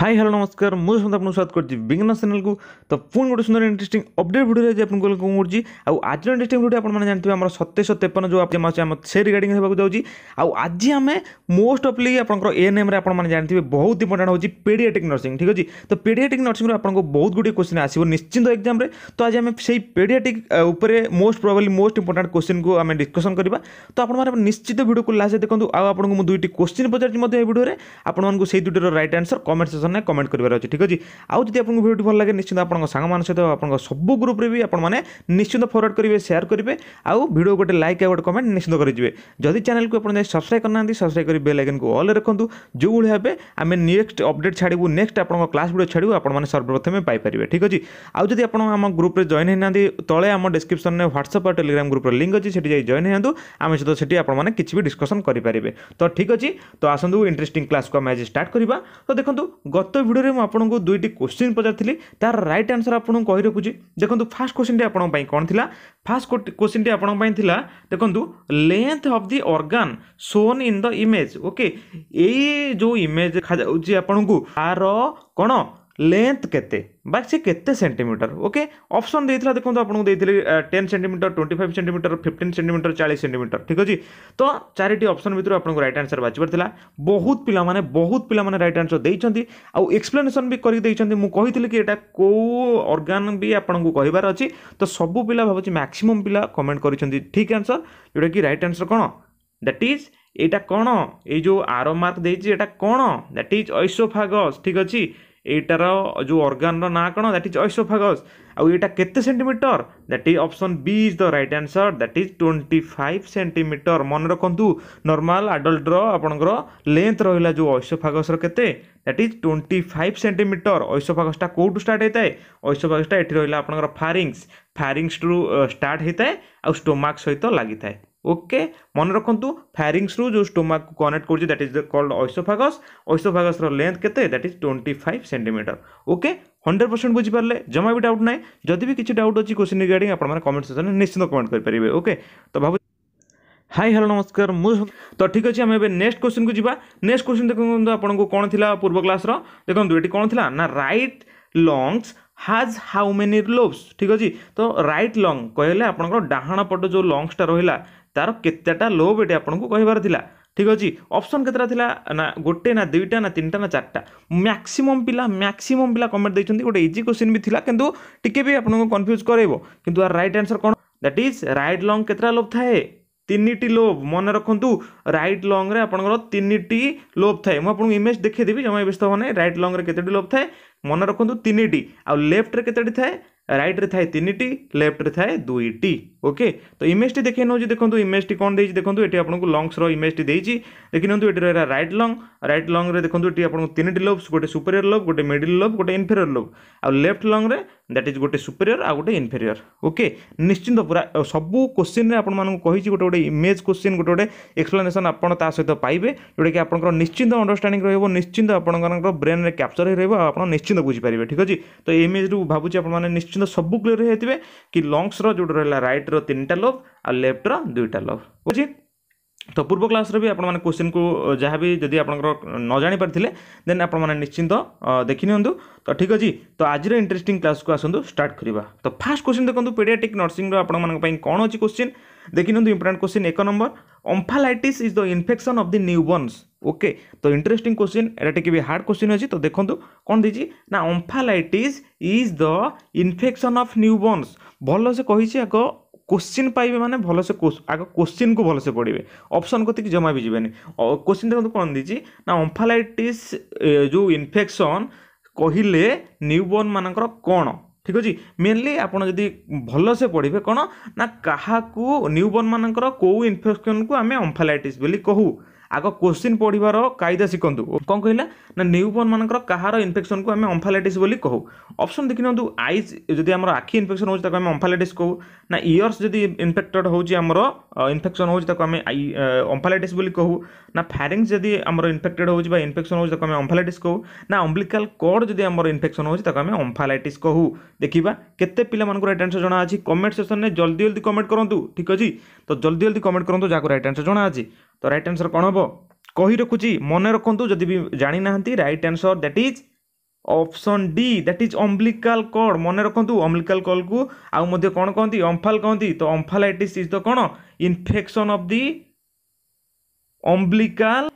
High hello ନମସ୍କାର ମୁଁ ସମସ୍ତେ ଆପଣଙ୍କୁ ସ୍ୱାଗତ କରୁଛି ବିଜ୍ଞାନ ଚ୍ୟାନେଲକୁ ତ ପୁଣି ଗୋଟେ ସୁନ୍ଦର ଇଣ୍ଟରେଷ୍ଟିଂ ଅପଡେଟ୍ ଭିଡ଼ିଓରେ ଆଜି ଆପଣଙ୍କୁ କ'ଣ କରୁଛି ଆଉ ଆଜିର ଇଣ୍ଟରେଷ୍ଟିଂ ଭିଡ଼ିଓ ଆପଣମାନେ ଜାଣିଥିବେ ଆମର ସତେଇଶହ ତେପନ ଯେଉଁ ଆପ୍ ଅଛି ଆମ ସେ ରିଗାର୍ଡିଂ ହେବାକୁ ଯାଉଛି ଆଉ ଆଜି ଆମେ ମୋଷ୍ଟ ଅଫ୍ଲି ଆପଣଙ୍କର ଏଏନ୍ଏମ୍ରେ ଆପଣମାନେ ଜାଣିଥିବେ ବହୁତ ଇମ୍ପୋର୍ଟାଣ୍ଟ ହେଉଛି ପେଡ଼ିଆଟିକ୍ ନର୍ସିଂ ଠିକ୍ ଅଛି ତ ପେଡ଼ିଆଟିକ୍ ନର୍ସିଂରୁ ଆପଣଙ୍କୁ ବହୁତ ଗୁଡ଼ିଏ କୋଶ୍ଚିନ୍ ଆସିବ ନିଶ୍ଚିନ୍ତ ଏକ୍ଜାମ୍ରେ ତ ଆଜି ଆମେ ସେଇ ପେଡ଼ିଆଟିକ୍ ଉପରେ ମୋଷ୍ଟ ପ୍ରୋବାବ୍ଲି ମୋଷ୍ଟ ଇମ୍ପୋର୍ଟାଣ୍ଟ କୋଶ୍ଚିନ୍କୁ ଆମେ ଡିସ୍କସନ୍ କରିବା ତ ଆପଣମାନେ ନିଶ୍ଚିତ ଭିଡ଼ିଓକୁ ଲାଷ୍ଟ ଦେଖନ୍ତୁ ଆଉ ଆପଣଙ୍କୁ ମୁଁ ଦୁଇଟି କୋଶ୍ଚିନ୍ ପଚାରିଛି ମଧ୍ୟ ଏ ଭିଡ଼ିଓରେ ଆପଣମାନଙ୍କୁ ସେଇ ଦୁଇଟିର ରାଇଟ୍ ଆନ୍ସର୍ କମେଣ୍ଟ ସେକ୍ସନ୍ରେ କମେଣ୍ଟ କରିବାର ଅଛି ଠିକ୍ ଅଛି ଆଉ ଯଦି ଆପଣଙ୍କୁ ଭିଡ଼ିଓଟି ଭଲ ଲାଗେ ନିଶ୍ଚିନ୍ତ ଆପଣଙ୍କ ସାଙ୍ଗମାନଙ୍କ ସହିତ ଆପଣଙ୍କ ସବୁ ଗ୍ରୁପ୍ରେ ବି ଆପଣମାନେ ନିଶ୍ଚିନ୍ତ ଫରୱାର୍ଡ଼ କରିବେ ସେୟାର କରିବେ ଆଉ ଭିଡ଼ିଓ ଗୋଟେ ଲାଇକ୍ ଆଉ ଗୋଟେ କମେଣ୍ଟ ନିଶ୍ଚିନ୍ତ କରିଯିବେ ଯଦି ଚ୍ୟାନେଲକୁ ଆପଣ ଯାଇ ସବସ୍କ୍ରାଇବ୍ କରିନାହାନ୍ତି ସବସ୍କ୍ରାଇବ୍ କରି ବେଲ୍ ଆଇକନ୍କୁ ଅଲ୍ ରଖନ୍ତୁ ଯେଉଁଭଳି ଭାବେ ଆମେ ନେକ୍ସଟ ଅପଡ଼େଟ୍ ଛାଡ଼ିବୁ ନେକ୍ସଟ ଆପଣଙ୍କ କ୍ଲାସ୍ ଭିଡ଼ିଓ ଛାଡ଼ିବୁ ଆପଣମାନେ ସର୍ବପ୍ରଥମେ ପାଇପାରିବେ ଠିକ୍ ଅଛି ଆଉ ଯଦି ଆପଣ ଆମ ଗ୍ରୁପ୍ରେ ଜଏନ୍ ହେଇନାହାନ୍ତି ତଳେ ଆମ ଡିସ୍କ୍ରିପ୍ସନ୍ରେ ହ୍ୱାଟ୍ସଆପ୍ ଆଉ ଟେଲିଗ୍ରାମ୍ ଗ୍ରୁପ୍ର ଲିଙ୍କ୍ ଅଛି ସେଠି ଯାଇ ଜଏନ୍ ହେଇଯାନ୍ତୁ ଆମେ ସହିତ ସେଠି ଆପଣମାନେ କିଛି ବି ଡିସ୍କସନ୍ କରିପାରିବେ ତ ଠିକ୍ ଅଛି ତ ଆସନ୍ତୁ ଇଣ୍ଟରେଷ୍ଟିଂ କ୍ଲାସ୍କୁ ଆମେ ଆଜି ଷ୍ଟାର୍ଟ କରିବା ତ ଦେଖନ୍ତୁ গত ভিডিওরে ମୁଁ ଆପଣଙ୍କୁ ଦୁଇଟି କୋଶ୍ଚିନ୍ ପଚାରିଥିଲି ତାର ରାଇଟ୍ ଆନ୍ସର୍ ଆପଣଙ୍କୁ କହି ରଖୁଛି ଦେଖନ୍ତୁ ଫାର୍ଷ୍ଟ କୋଶ୍ଚିନ୍ଟି ଆପଣଙ୍କ ପାଇଁ କ'ଣ ଥିଲା ଫାର୍ଷ୍ଟ କୋଶ୍ଚିନ୍ଟି ଆପଣଙ୍କ ପାଇଁ ଥିଲା ଦେଖନ୍ତୁ length of the organ shown in the image okay ଏଇ ଯେଉଁ ଇମେଜ୍ ଦେଖାଯାଉଛି ଆପଣଙ୍କୁ ଆର କ'ଣ ଲେନ୍ଥ କେତେ बाकी केते सेंटीमीटर ओके ऑप्शन देखिए देखो आपको देते ten centimetre twenty five centimetre fifteen centimetre चालीस सेमिटर ठीक अच्छे तो चार अप्सन भितर आपको रईट आनसर बाजार था बहुत पिमान बहुत पिमान रईट आनसर देते आउ एक्सप्लेनेसन भी करते मुझे कि यहाँ कौ अर्गान भी आपको कहार अच्छी तो सब पिला भाव मैक्सीम पा कमेंट कर ठीक आनसर जोटा कि रईट आनसर कौन दैट इज यहाँ कौन यो आर मार्क देखा कौन दैट इज ऐसोफागस ठीक अच्छी ଏଇଟାର ଯେଉଁ ଅର୍ଗାନର ନାଁ କ'ଣ ଦ୍ୟାଟ୍ ଇଜ୍ ଅଇସୋଫାଗସ୍ ଆଉ ଏଇଟା କେତେ centimetre that is option B is the right answer that is twenty five centimetre ମନେ ରଖନ୍ତୁ ନର୍ମାଲ୍ ଆଡଲ୍ଟର ଆପଣଙ୍କର ଲେନ୍ଥ ରହିଲା ଯେଉଁ ଐସୋଫାଗସ୍ର କେତେ that is twenty five centimetre ଐସୋଫାଗସ୍ଟା କେଉଁଠୁ ଷ୍ଟାର୍ଟ ହୋଇଥାଏ ଐସୋଫାଗସ୍ଟା ଏଠି ରହିଲା ଆପଣଙ୍କର ଫାରିଙ୍ଗସ୍ ଫାରିଙ୍ଗ୍ସରୁ ଷ୍ଟାର୍ଟ ହୋଇଥାଏ ଆଉ ଷ୍ଟୋମାକ୍ ସହିତ ଲାଗିଥାଏ ওকে মনে রাখতু ফ্যারিংসরু যে স্টোমাক কনেক্ট করছে দ্যাট ইজ কল্ড ঐসোফাগস ঐসোফাগসর লেন্থ কেতে that is twenty five centimetre okay hundred percent বুঝিপারে জমা বি ডাউট নাই যদি বি কিছু ডাউট অছি কোশ্চিন রিগার্ডিং আপনার কমেন্ট সেকশন নিশ্চিত কমেন্ট করে ওকে তো ভাবু हाय हेलो नमस्कार मु तो ठीक अच्छे आम ए नेक्स्ट क्वेश्चन को जी नेक्स्ट क्वेश्चन देखो आपको कौन थी पूर्व क्लास देखो ये कौन थी ना right lungs has how many lobes ठीक अच्छे तो रईट लंग कहले आप डाण पट जो लंगसटा रहा ତାର କେତେଟା ଲୋ ବେଟ୍ ଆପଣଙ୍କୁ କହିବାର ଥିଲା ଠିକ୍ ଅଛି ଅପସନ୍ କେତେଟା ଥିଲା ନା ଗୋଟେ ନା ଦୁଇଟା ନା ତିନିଟା ନା ଚାରିଟା ମ୍ୟାକ୍ସିମମ୍ ପିଲା ମ୍ୟାକ୍ସିମମ୍ ପିଲା କମେଣ୍ଟ ଦେଇଛନ୍ତି ଗୋଟେ ଇଜି କ୍ୱେଶ୍ଚିନ୍ ବି ଥିଲା କିନ୍ତୁ ଟିକେ ବି ଆପଣଙ୍କୁ କନଫ୍ୟୁଜ୍ କରାଇବ କିନ୍ତୁ ଆର ରାଇଟ୍ ଆନ୍ସର୍ କ'ଣ ଦ୍ୟାଟ୍ ଇଜ୍ ରାଇଟ୍ ଲଙ୍ଗ୍ କେତେଟା ଲୋଭ ଥାଏ ତିନିଟି ଲୋଭ୍ ମନେ ରଖନ୍ତୁ ରାଇଟ୍ ଲଙ୍ଗରେ ଆପଣଙ୍କର ତିନିଟି ଲୋଭ୍ ଥାଏ ମୁଁ ଆପଣଙ୍କୁ ଇମେଜ୍ ଦେଖେଇଦେବି ଜମା ବ୍ୟସ୍ତ ମାନେ ରାଇଟ୍ ଲଙ୍ଗରେ କେତେଟି ଲୋଭ୍ ଥାଏ ମନେ ରଖନ୍ତୁ ତିନିଟି ଆଉ ଲେଫ୍ଟରେ କେତେଟି ଥାଏ রাইট্রে থাকে তিনটি লেফ্টরে থাকে দুইটি ওকে তো ইমেজটি দেখে নেওছি দেখুন ইমেজটি কোণ দিয়েছি দেখুন এটি আপনার লংসর ইমেজটি দিয়েছি দেখি নিউ এটি রহলা রাইট লং রাইট লংরে দেখুন এটি আপনার তিনটি লোভস গোটে সুপেরিয়র লোভ গোটে মিডিল লোভ গোটে ইনফেরিয়র লোভ আউ লেফ্ট লংরে দ্যাট ইজ গোটে সুপেরিয়র আর গোটে ইনফেরিয়র ওকে নিশ্চিন্ত পুরা সবু কোশ্চিন্রে আপনার কী গোটে গোটে ইমেজ কোশ্চিন গোটে গোটে এক্সপ্লেনেসন আপনার তা সহ পাইবে যেটাকি আপনার নিশ্চিন্ত অন্ডরস্টাণ্ডিং রহব নিশ্চিন্ত আপনার ব্রেন্রে ক্যাপচর হয়ে রহব আপনার নিশ্চিন্ত বুঝিপারে ঠিক আছে তো এই ইমেজরু ভাবুছি আপনার নিশ্চিন্ত সবু ক্লিয়ার হয়ে যাবে কি লংসর যেটা রহলা রাইট্র তিনটা লোভ আর লেফ্টর দুইটা লোভ বুঝি ତ ପୂର୍ବ କ୍ଲାସ୍ରେ ବି ଆପଣମାନେ କୋଶ୍ଚିନ୍କୁ ଯାହା ବି ଯଦି ଆପଣଙ୍କର ନ ଜାଣିପାରିଥିଲେ ଦେନ୍ ଆପଣମାନେ ନିଶ୍ଚିନ୍ତ ଦେଖିନିଅନ୍ତୁ ତ ଠିକ୍ ଅଛି ତ ଆଜିର ଇଣ୍ଟରେଷ୍ଟିଂ କ୍ଲାସ୍କୁ ଆସନ୍ତୁ ଷ୍ଟାର୍ଟ କରିବା ତ ଫାର୍ଷ୍ଟ କୋଶ୍ଚିନ୍ ଦେଖନ୍ତୁ ପେଡ଼ିଆଟିକ୍ ନର୍ସିଂର ଆପଣମାନଙ୍କ ପାଇଁ କ'ଣ ଅଛି କୋଶ୍ଚିନ୍ ଦେଖିନିଅନ୍ତୁ ଇମ୍ପୋର୍ଟାଣ୍ଟ କୋଶ୍ଚିନ୍ ଏକ number omphalitis is the infection of the newborns okay ତ ଇଣ୍ଟରେଷ୍ଟିଂ କୋଶ୍ଚିନ୍ ଏଇଟା ଟିକେ ବି ହାର୍ଡ଼ କୋଶ୍ଚିନ୍ ଅଛି ତ ଦେଖନ୍ତୁ କ'ଣ ଦେଇଛି ନା omphalitis is the infection of newborns ଭଲସେ କହିଛି ଆଗ କୋଶ୍ଚିନ୍ ପାଇବେ ମାନେ ଭଲସେ ଆଗ କୋଶ୍ଚିନ୍କୁ ଭଲସେ ପଢ଼ିବେ ଅପସନ୍ କତିକି ଜମା ବି ଯିବେନି କୋଶ୍ଚିନ୍ ଦେଖନ୍ତୁ କ'ଣ ଦେଇଛି ନା ଅମ୍ଫାଲାଇଟିସ୍ ଯେଉଁ ଇନଫେକ୍ସନ୍ କହିଲେ ନ୍ୟୁବର୍ଣ୍ଣମାନଙ୍କର କ'ଣ ଠିକ୍ ଅଛି ମେନଲି ଆପଣ ଯଦି ଭଲସେ ପଢ଼ିବେ କ'ଣ ନା କାହାକୁ ନ୍ୟୁବର୍ଣ୍ଣମାନଙ୍କର କେଉଁ ଇନଫେକ୍ସନ୍କୁ ଆମେ ଅମ୍ଫାଲାଇଟିସ୍ ବୋଲି କହୁ ଆଗ କୋଶ୍ଚିନ୍ ପଢ଼ିବାର କାଇଦା ଶିଖନ୍ତୁ କ'ଣ କହିଲା ନା ନ୍ୟୁ ବର୍ଣ୍ଣ ମାନଙ୍କର କାହାର ଇନଫେକ୍ସନକୁ ଆମେ ଅମ୍ଫାଲାଇଟିସ୍ ବୋଲି କହୁ ଅପସନ୍ ଦେଖିନିଅନ୍ତୁ ଆଇଜ୍ ଯଦି ଆମର ଆଖି ଇନଫେକ୍ସନ୍ ହେଉଛି ତାକୁ ଆମେ ଅମ୍ଫାଲାଇଟିସ୍ କହୁ ନା ଇୟର୍ସ ଯଦି ଇନଫେକ୍ଟେଡ୍ ହେଉଛି ଆମର ଇନଫେକ୍ସନ୍ ହେଉଛି ତାକୁ ଆମେ ଅମ୍ଫାଲାଇଟିସ୍ ବୋଲି କହୁ ନା ଫ୍ୟାରିଙ୍ଗସ୍ ଯଦି ଆମର ଇନଫେକ୍ଟେଡ୍ ହେଉଛି ବା ଇନଫେକ୍ସନ୍ ହେଉଛି ତାକୁ ଆମେ ଅମ୍ଫାଲାଇଟିସ୍ କହୁ ନା ଅମ୍ବ୍ଲିକାଲ୍ କର୍ଡ଼ ଯଦି ଆମର ଇନଫେକ୍ସନ୍ ହେଉଛି ତାକୁ ଆମେ ଅମ୍ଫାଲାଇଟିସ୍ କହୁ ଦେଖିବା କେତେ ପିଲାମାନଙ୍କର ରାଇଟ୍ ଆନ୍ସର୍ ଜଣା ଅଛି କମେଣ୍ଟ ସେକ୍ସନ୍ରେ ଜଲ୍ଦି ଜଲ୍ଦି କମେଣ୍ଟ କରନ୍ତୁ ଠିକ୍ ଅଛି ତ ଜଲ୍ଦି ଜଲ୍ଦି କମେଣ୍ଟ କରନ୍ତୁ ଯାହାକୁ ରାଇଟ୍ ଆନ୍ସର୍ ଜଣା ଅଛି ତ ରାଇଟ୍ ଆନ୍ସର୍ କ'ଣ ହେବ କହି ରଖୁଛି ମନେ ରଖନ୍ତୁ ଯଦି ବି ଜାଣିନାହାନ୍ତି right answer that is option D that is umbilical cord ମନେ ରଖନ୍ତୁ ଅମ୍ବ୍ଲିକାଲ୍ କଲ୍କୁ ଆଉ ମଧ୍ୟ କ'ଣ କହନ୍ତି ଅମ୍ଫାଲ କହନ୍ତି ତ ଅମ୍ଫାଲାଇଟିସ୍ ଇଜ୍ ତ କ'ଣ infection of the umbilical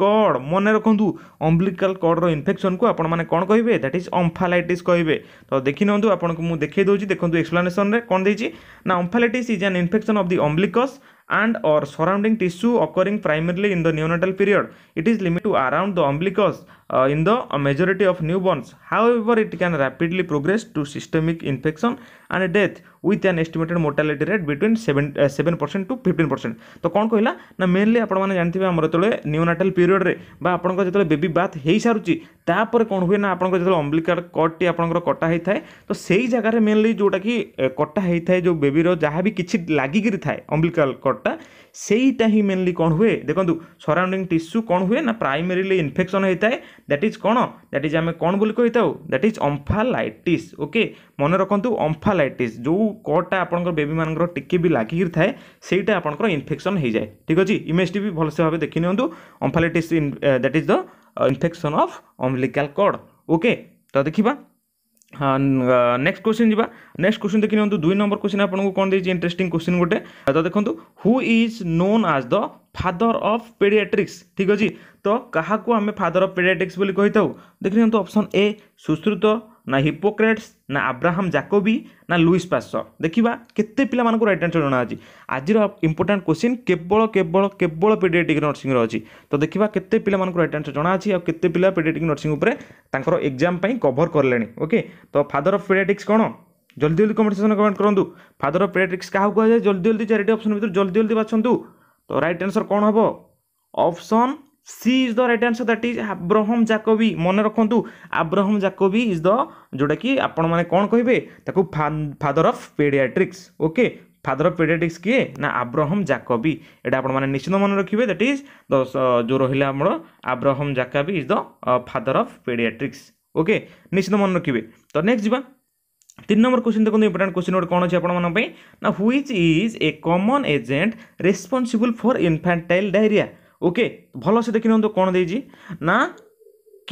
cord ମନେ ରଖନ୍ତୁ ଅମ୍ବ୍ଲିକାଲ୍ କର୍ଡ଼ର ଇନଫେକ୍ସନ୍କୁ ଆପଣମାନେ କ'ଣ କହିବେ ଦ୍ୟାଟ୍ ଇଜ୍ ଅମ୍ଫାଲାଇଟିସ୍ କହିବେ ତ ଦେଖିନିଅନ୍ତୁ ଆପଣଙ୍କୁ ମୁଁ ଦେଖେଇ ଦେଉଛି ଦେଖନ୍ତୁ ଏକ୍ସପ୍ଲାନେସନ୍ରେ କ'ଣ ଦେଇଛି ନା omphalitis is an infection of the umbilicus and or surrounding tissue occurring primarily in the neonatal period. It is limited to around the umbilicus uh, in the majority of newborns. However, it can rapidly progress to systemic infection and death with an estimated mortality rate between 7 uh, 7% to 15%. তো କ'ଣ କହିଲା ନା mainly ଆପଣମାନେ ଜାଣିଥିବେ ଆମର ଯେତେବେଳେ ନ୍ୟୁନାଟାଲ ପିରିୟଡ଼ରେ ବା ଆପଣଙ୍କ ଯେତେବେଳେ ବେବି ବାଥ୍ ହେଇସାରୁଛି ତାପରେ କ'ଣ ହୁଏ ନା ଆପଣଙ୍କ ଯେତେବେଳେ ଅମ୍ବିକାଲ କଟ୍ଟି ଆପଣଙ୍କର କଟା ହେଇଥାଏ ତ ସେଇ ଜାଗାରେ ମେନଲି ଯେଉଁଟାକି କଟା ହେଇଥାଏ ଯେଉଁ ବେବିର ଯାହା ବି କିଛି ଲାଗିକିରି ଥାଏ ଅମ୍ବିକାଲ କଟ୍ଟା ସେଇଟା ହିଁ ମେନଲି କ'ଣ ହୁଏ ଦେଖନ୍ତୁ ସରାଉଣ୍ଡିଂ ଟିସ୍ୟୁ କ'ଣ ହୁଏ ନା ପ୍ରାଇମେରିଲି ଇନଫେକ୍ସନ୍ ହେଇଥାଏ ଦ୍ୟାଟ୍ ଇଜ୍ କ'ଣ ଦ୍ୟାଟ୍ ଇଜ୍ ଆମେ କ'ଣ ବୋଲି କହିଥାଉ ଦ୍ୟାଟ୍ ଇଜ୍ ଅମ୍ଫାଲାଇଟିସ୍ ଓକେ ମନେ ରଖନ୍ତୁ ଅମ୍ଫାଲାଇଟିସ୍ ଯେଉଁ କଟା ଆପଣଙ୍କର ବେବିମାନଙ୍କର ଟିକେ ବି ଲାଗିକି ଥାଏ ସେଇଟା ଆପଣଙ୍କର ଇନଫେକ୍ସନ୍ ହେଇଯାଏ ଠିକ୍ ଅଛି ଇମେଜ୍ଟି ବି ଭଲସେ ଭାବେ ଦେଖିନିଅନ୍ତୁ omphalitis that is the infection of umbilical cord okay ତ ଦେଖିବା নেক্সট क्वेश्चन जा नेक्स्ट क्वेश्चन देखी नियंतु दुई नंबर क्वेश्चन आपको कौन देखिए इंटरेस्टिंग क्वेश्चन गोटे तो देखो who is known as the father of paediatrics ठीक अच्छे तो क्या आम फादर अफ पेडियाट्रिक्स बोली कही था देखी नियंतु ऑप्शन ए सुश्रुत ନା ହିପୋକ୍ରେଟ୍ସ ନା ଆବ୍ରାହମ୍ ଜାକୋବି ନା ଲୁଇସ୍ ପାଶ୍ଚର ଦେଖିବା କେତେ ପିଲାମାନଙ୍କୁ ରାଇଟ୍ ଆନ୍ସର୍ ଅଛି ଆଜିର ଇମ୍ପୋର୍ଟାଣ୍ଟ କୋଶ୍ଚିନ୍ କେବଳ କେବଳ କେବଳ ପେଡ଼ିଆଟ୍ରିକ୍ ନର୍ସିଂର ଅଛି ତ ଦେଖିବା କେତେ ପିଲାମାନଙ୍କୁ ରାଇଟ୍ ଆନ୍ସର୍ ଅଛି ଆଉ କେତେ ପିଲା ପେଡ଼ିଆଟ୍ରିକ୍ ନର୍ସିଂ ଉପରେ ତାଙ୍କର ଏକ୍ଜାମ୍ ପାଇଁ କଭର୍ କଲେଣି ଓକେ ତ ଫାଦର ଅଫ୍ ପେଡ଼ିଆଟ୍ରିକ୍ସ କ'ଣ ଜଲ୍ଦି ଜଲ୍ଦି କମେଣ୍ଟ ସେକ୍ସନ୍ କମେଣ୍ଟ କରନ୍ତୁ ଫାଦର ଅଫ୍ ପେଡ଼ିଆଟ୍ରିକ୍ସ କାହାକୁ କୁହାଯାଏ ଜଲ୍ଦି ଜଲ୍ଦି ଚାରିଟି ଅପ୍ସନ୍ ଭିତରୁ ଜଲ୍ଦି ଜଲ୍ଦି ବାଛନ୍ତୁ ତ ରାଇଟ୍ ଆନ୍ସର୍ କ'ଣ ହେବ option C is the right answer that is Abraham Jacobi মনে রাখতু আব্রাহম জাকবি ইজ দ যেটা কি আপনার কম কহবে তাকে father of paediatrics okay father of paediatrics কি না আব্রাহম জাকবি এটা আপনার নিশ্চিত মনে রাখবে দ্যাট ইজ দ যে রহলে আমার Abraham Jacobi is the father of paediatrics okay নিশ্চিত মনে রাখবে তো নেক্সট যা তিন নম্বর কোশ্চিন দেখুন ইম্পর্টাট কোশ্চিন গোটে কোণ আছে আপনার না which is a common agent responsible for infantile diarrhoea okay ଭଲସେ ଦେଖିନିଅନ୍ତୁ କ'ଣ ଦେଇଛି ନା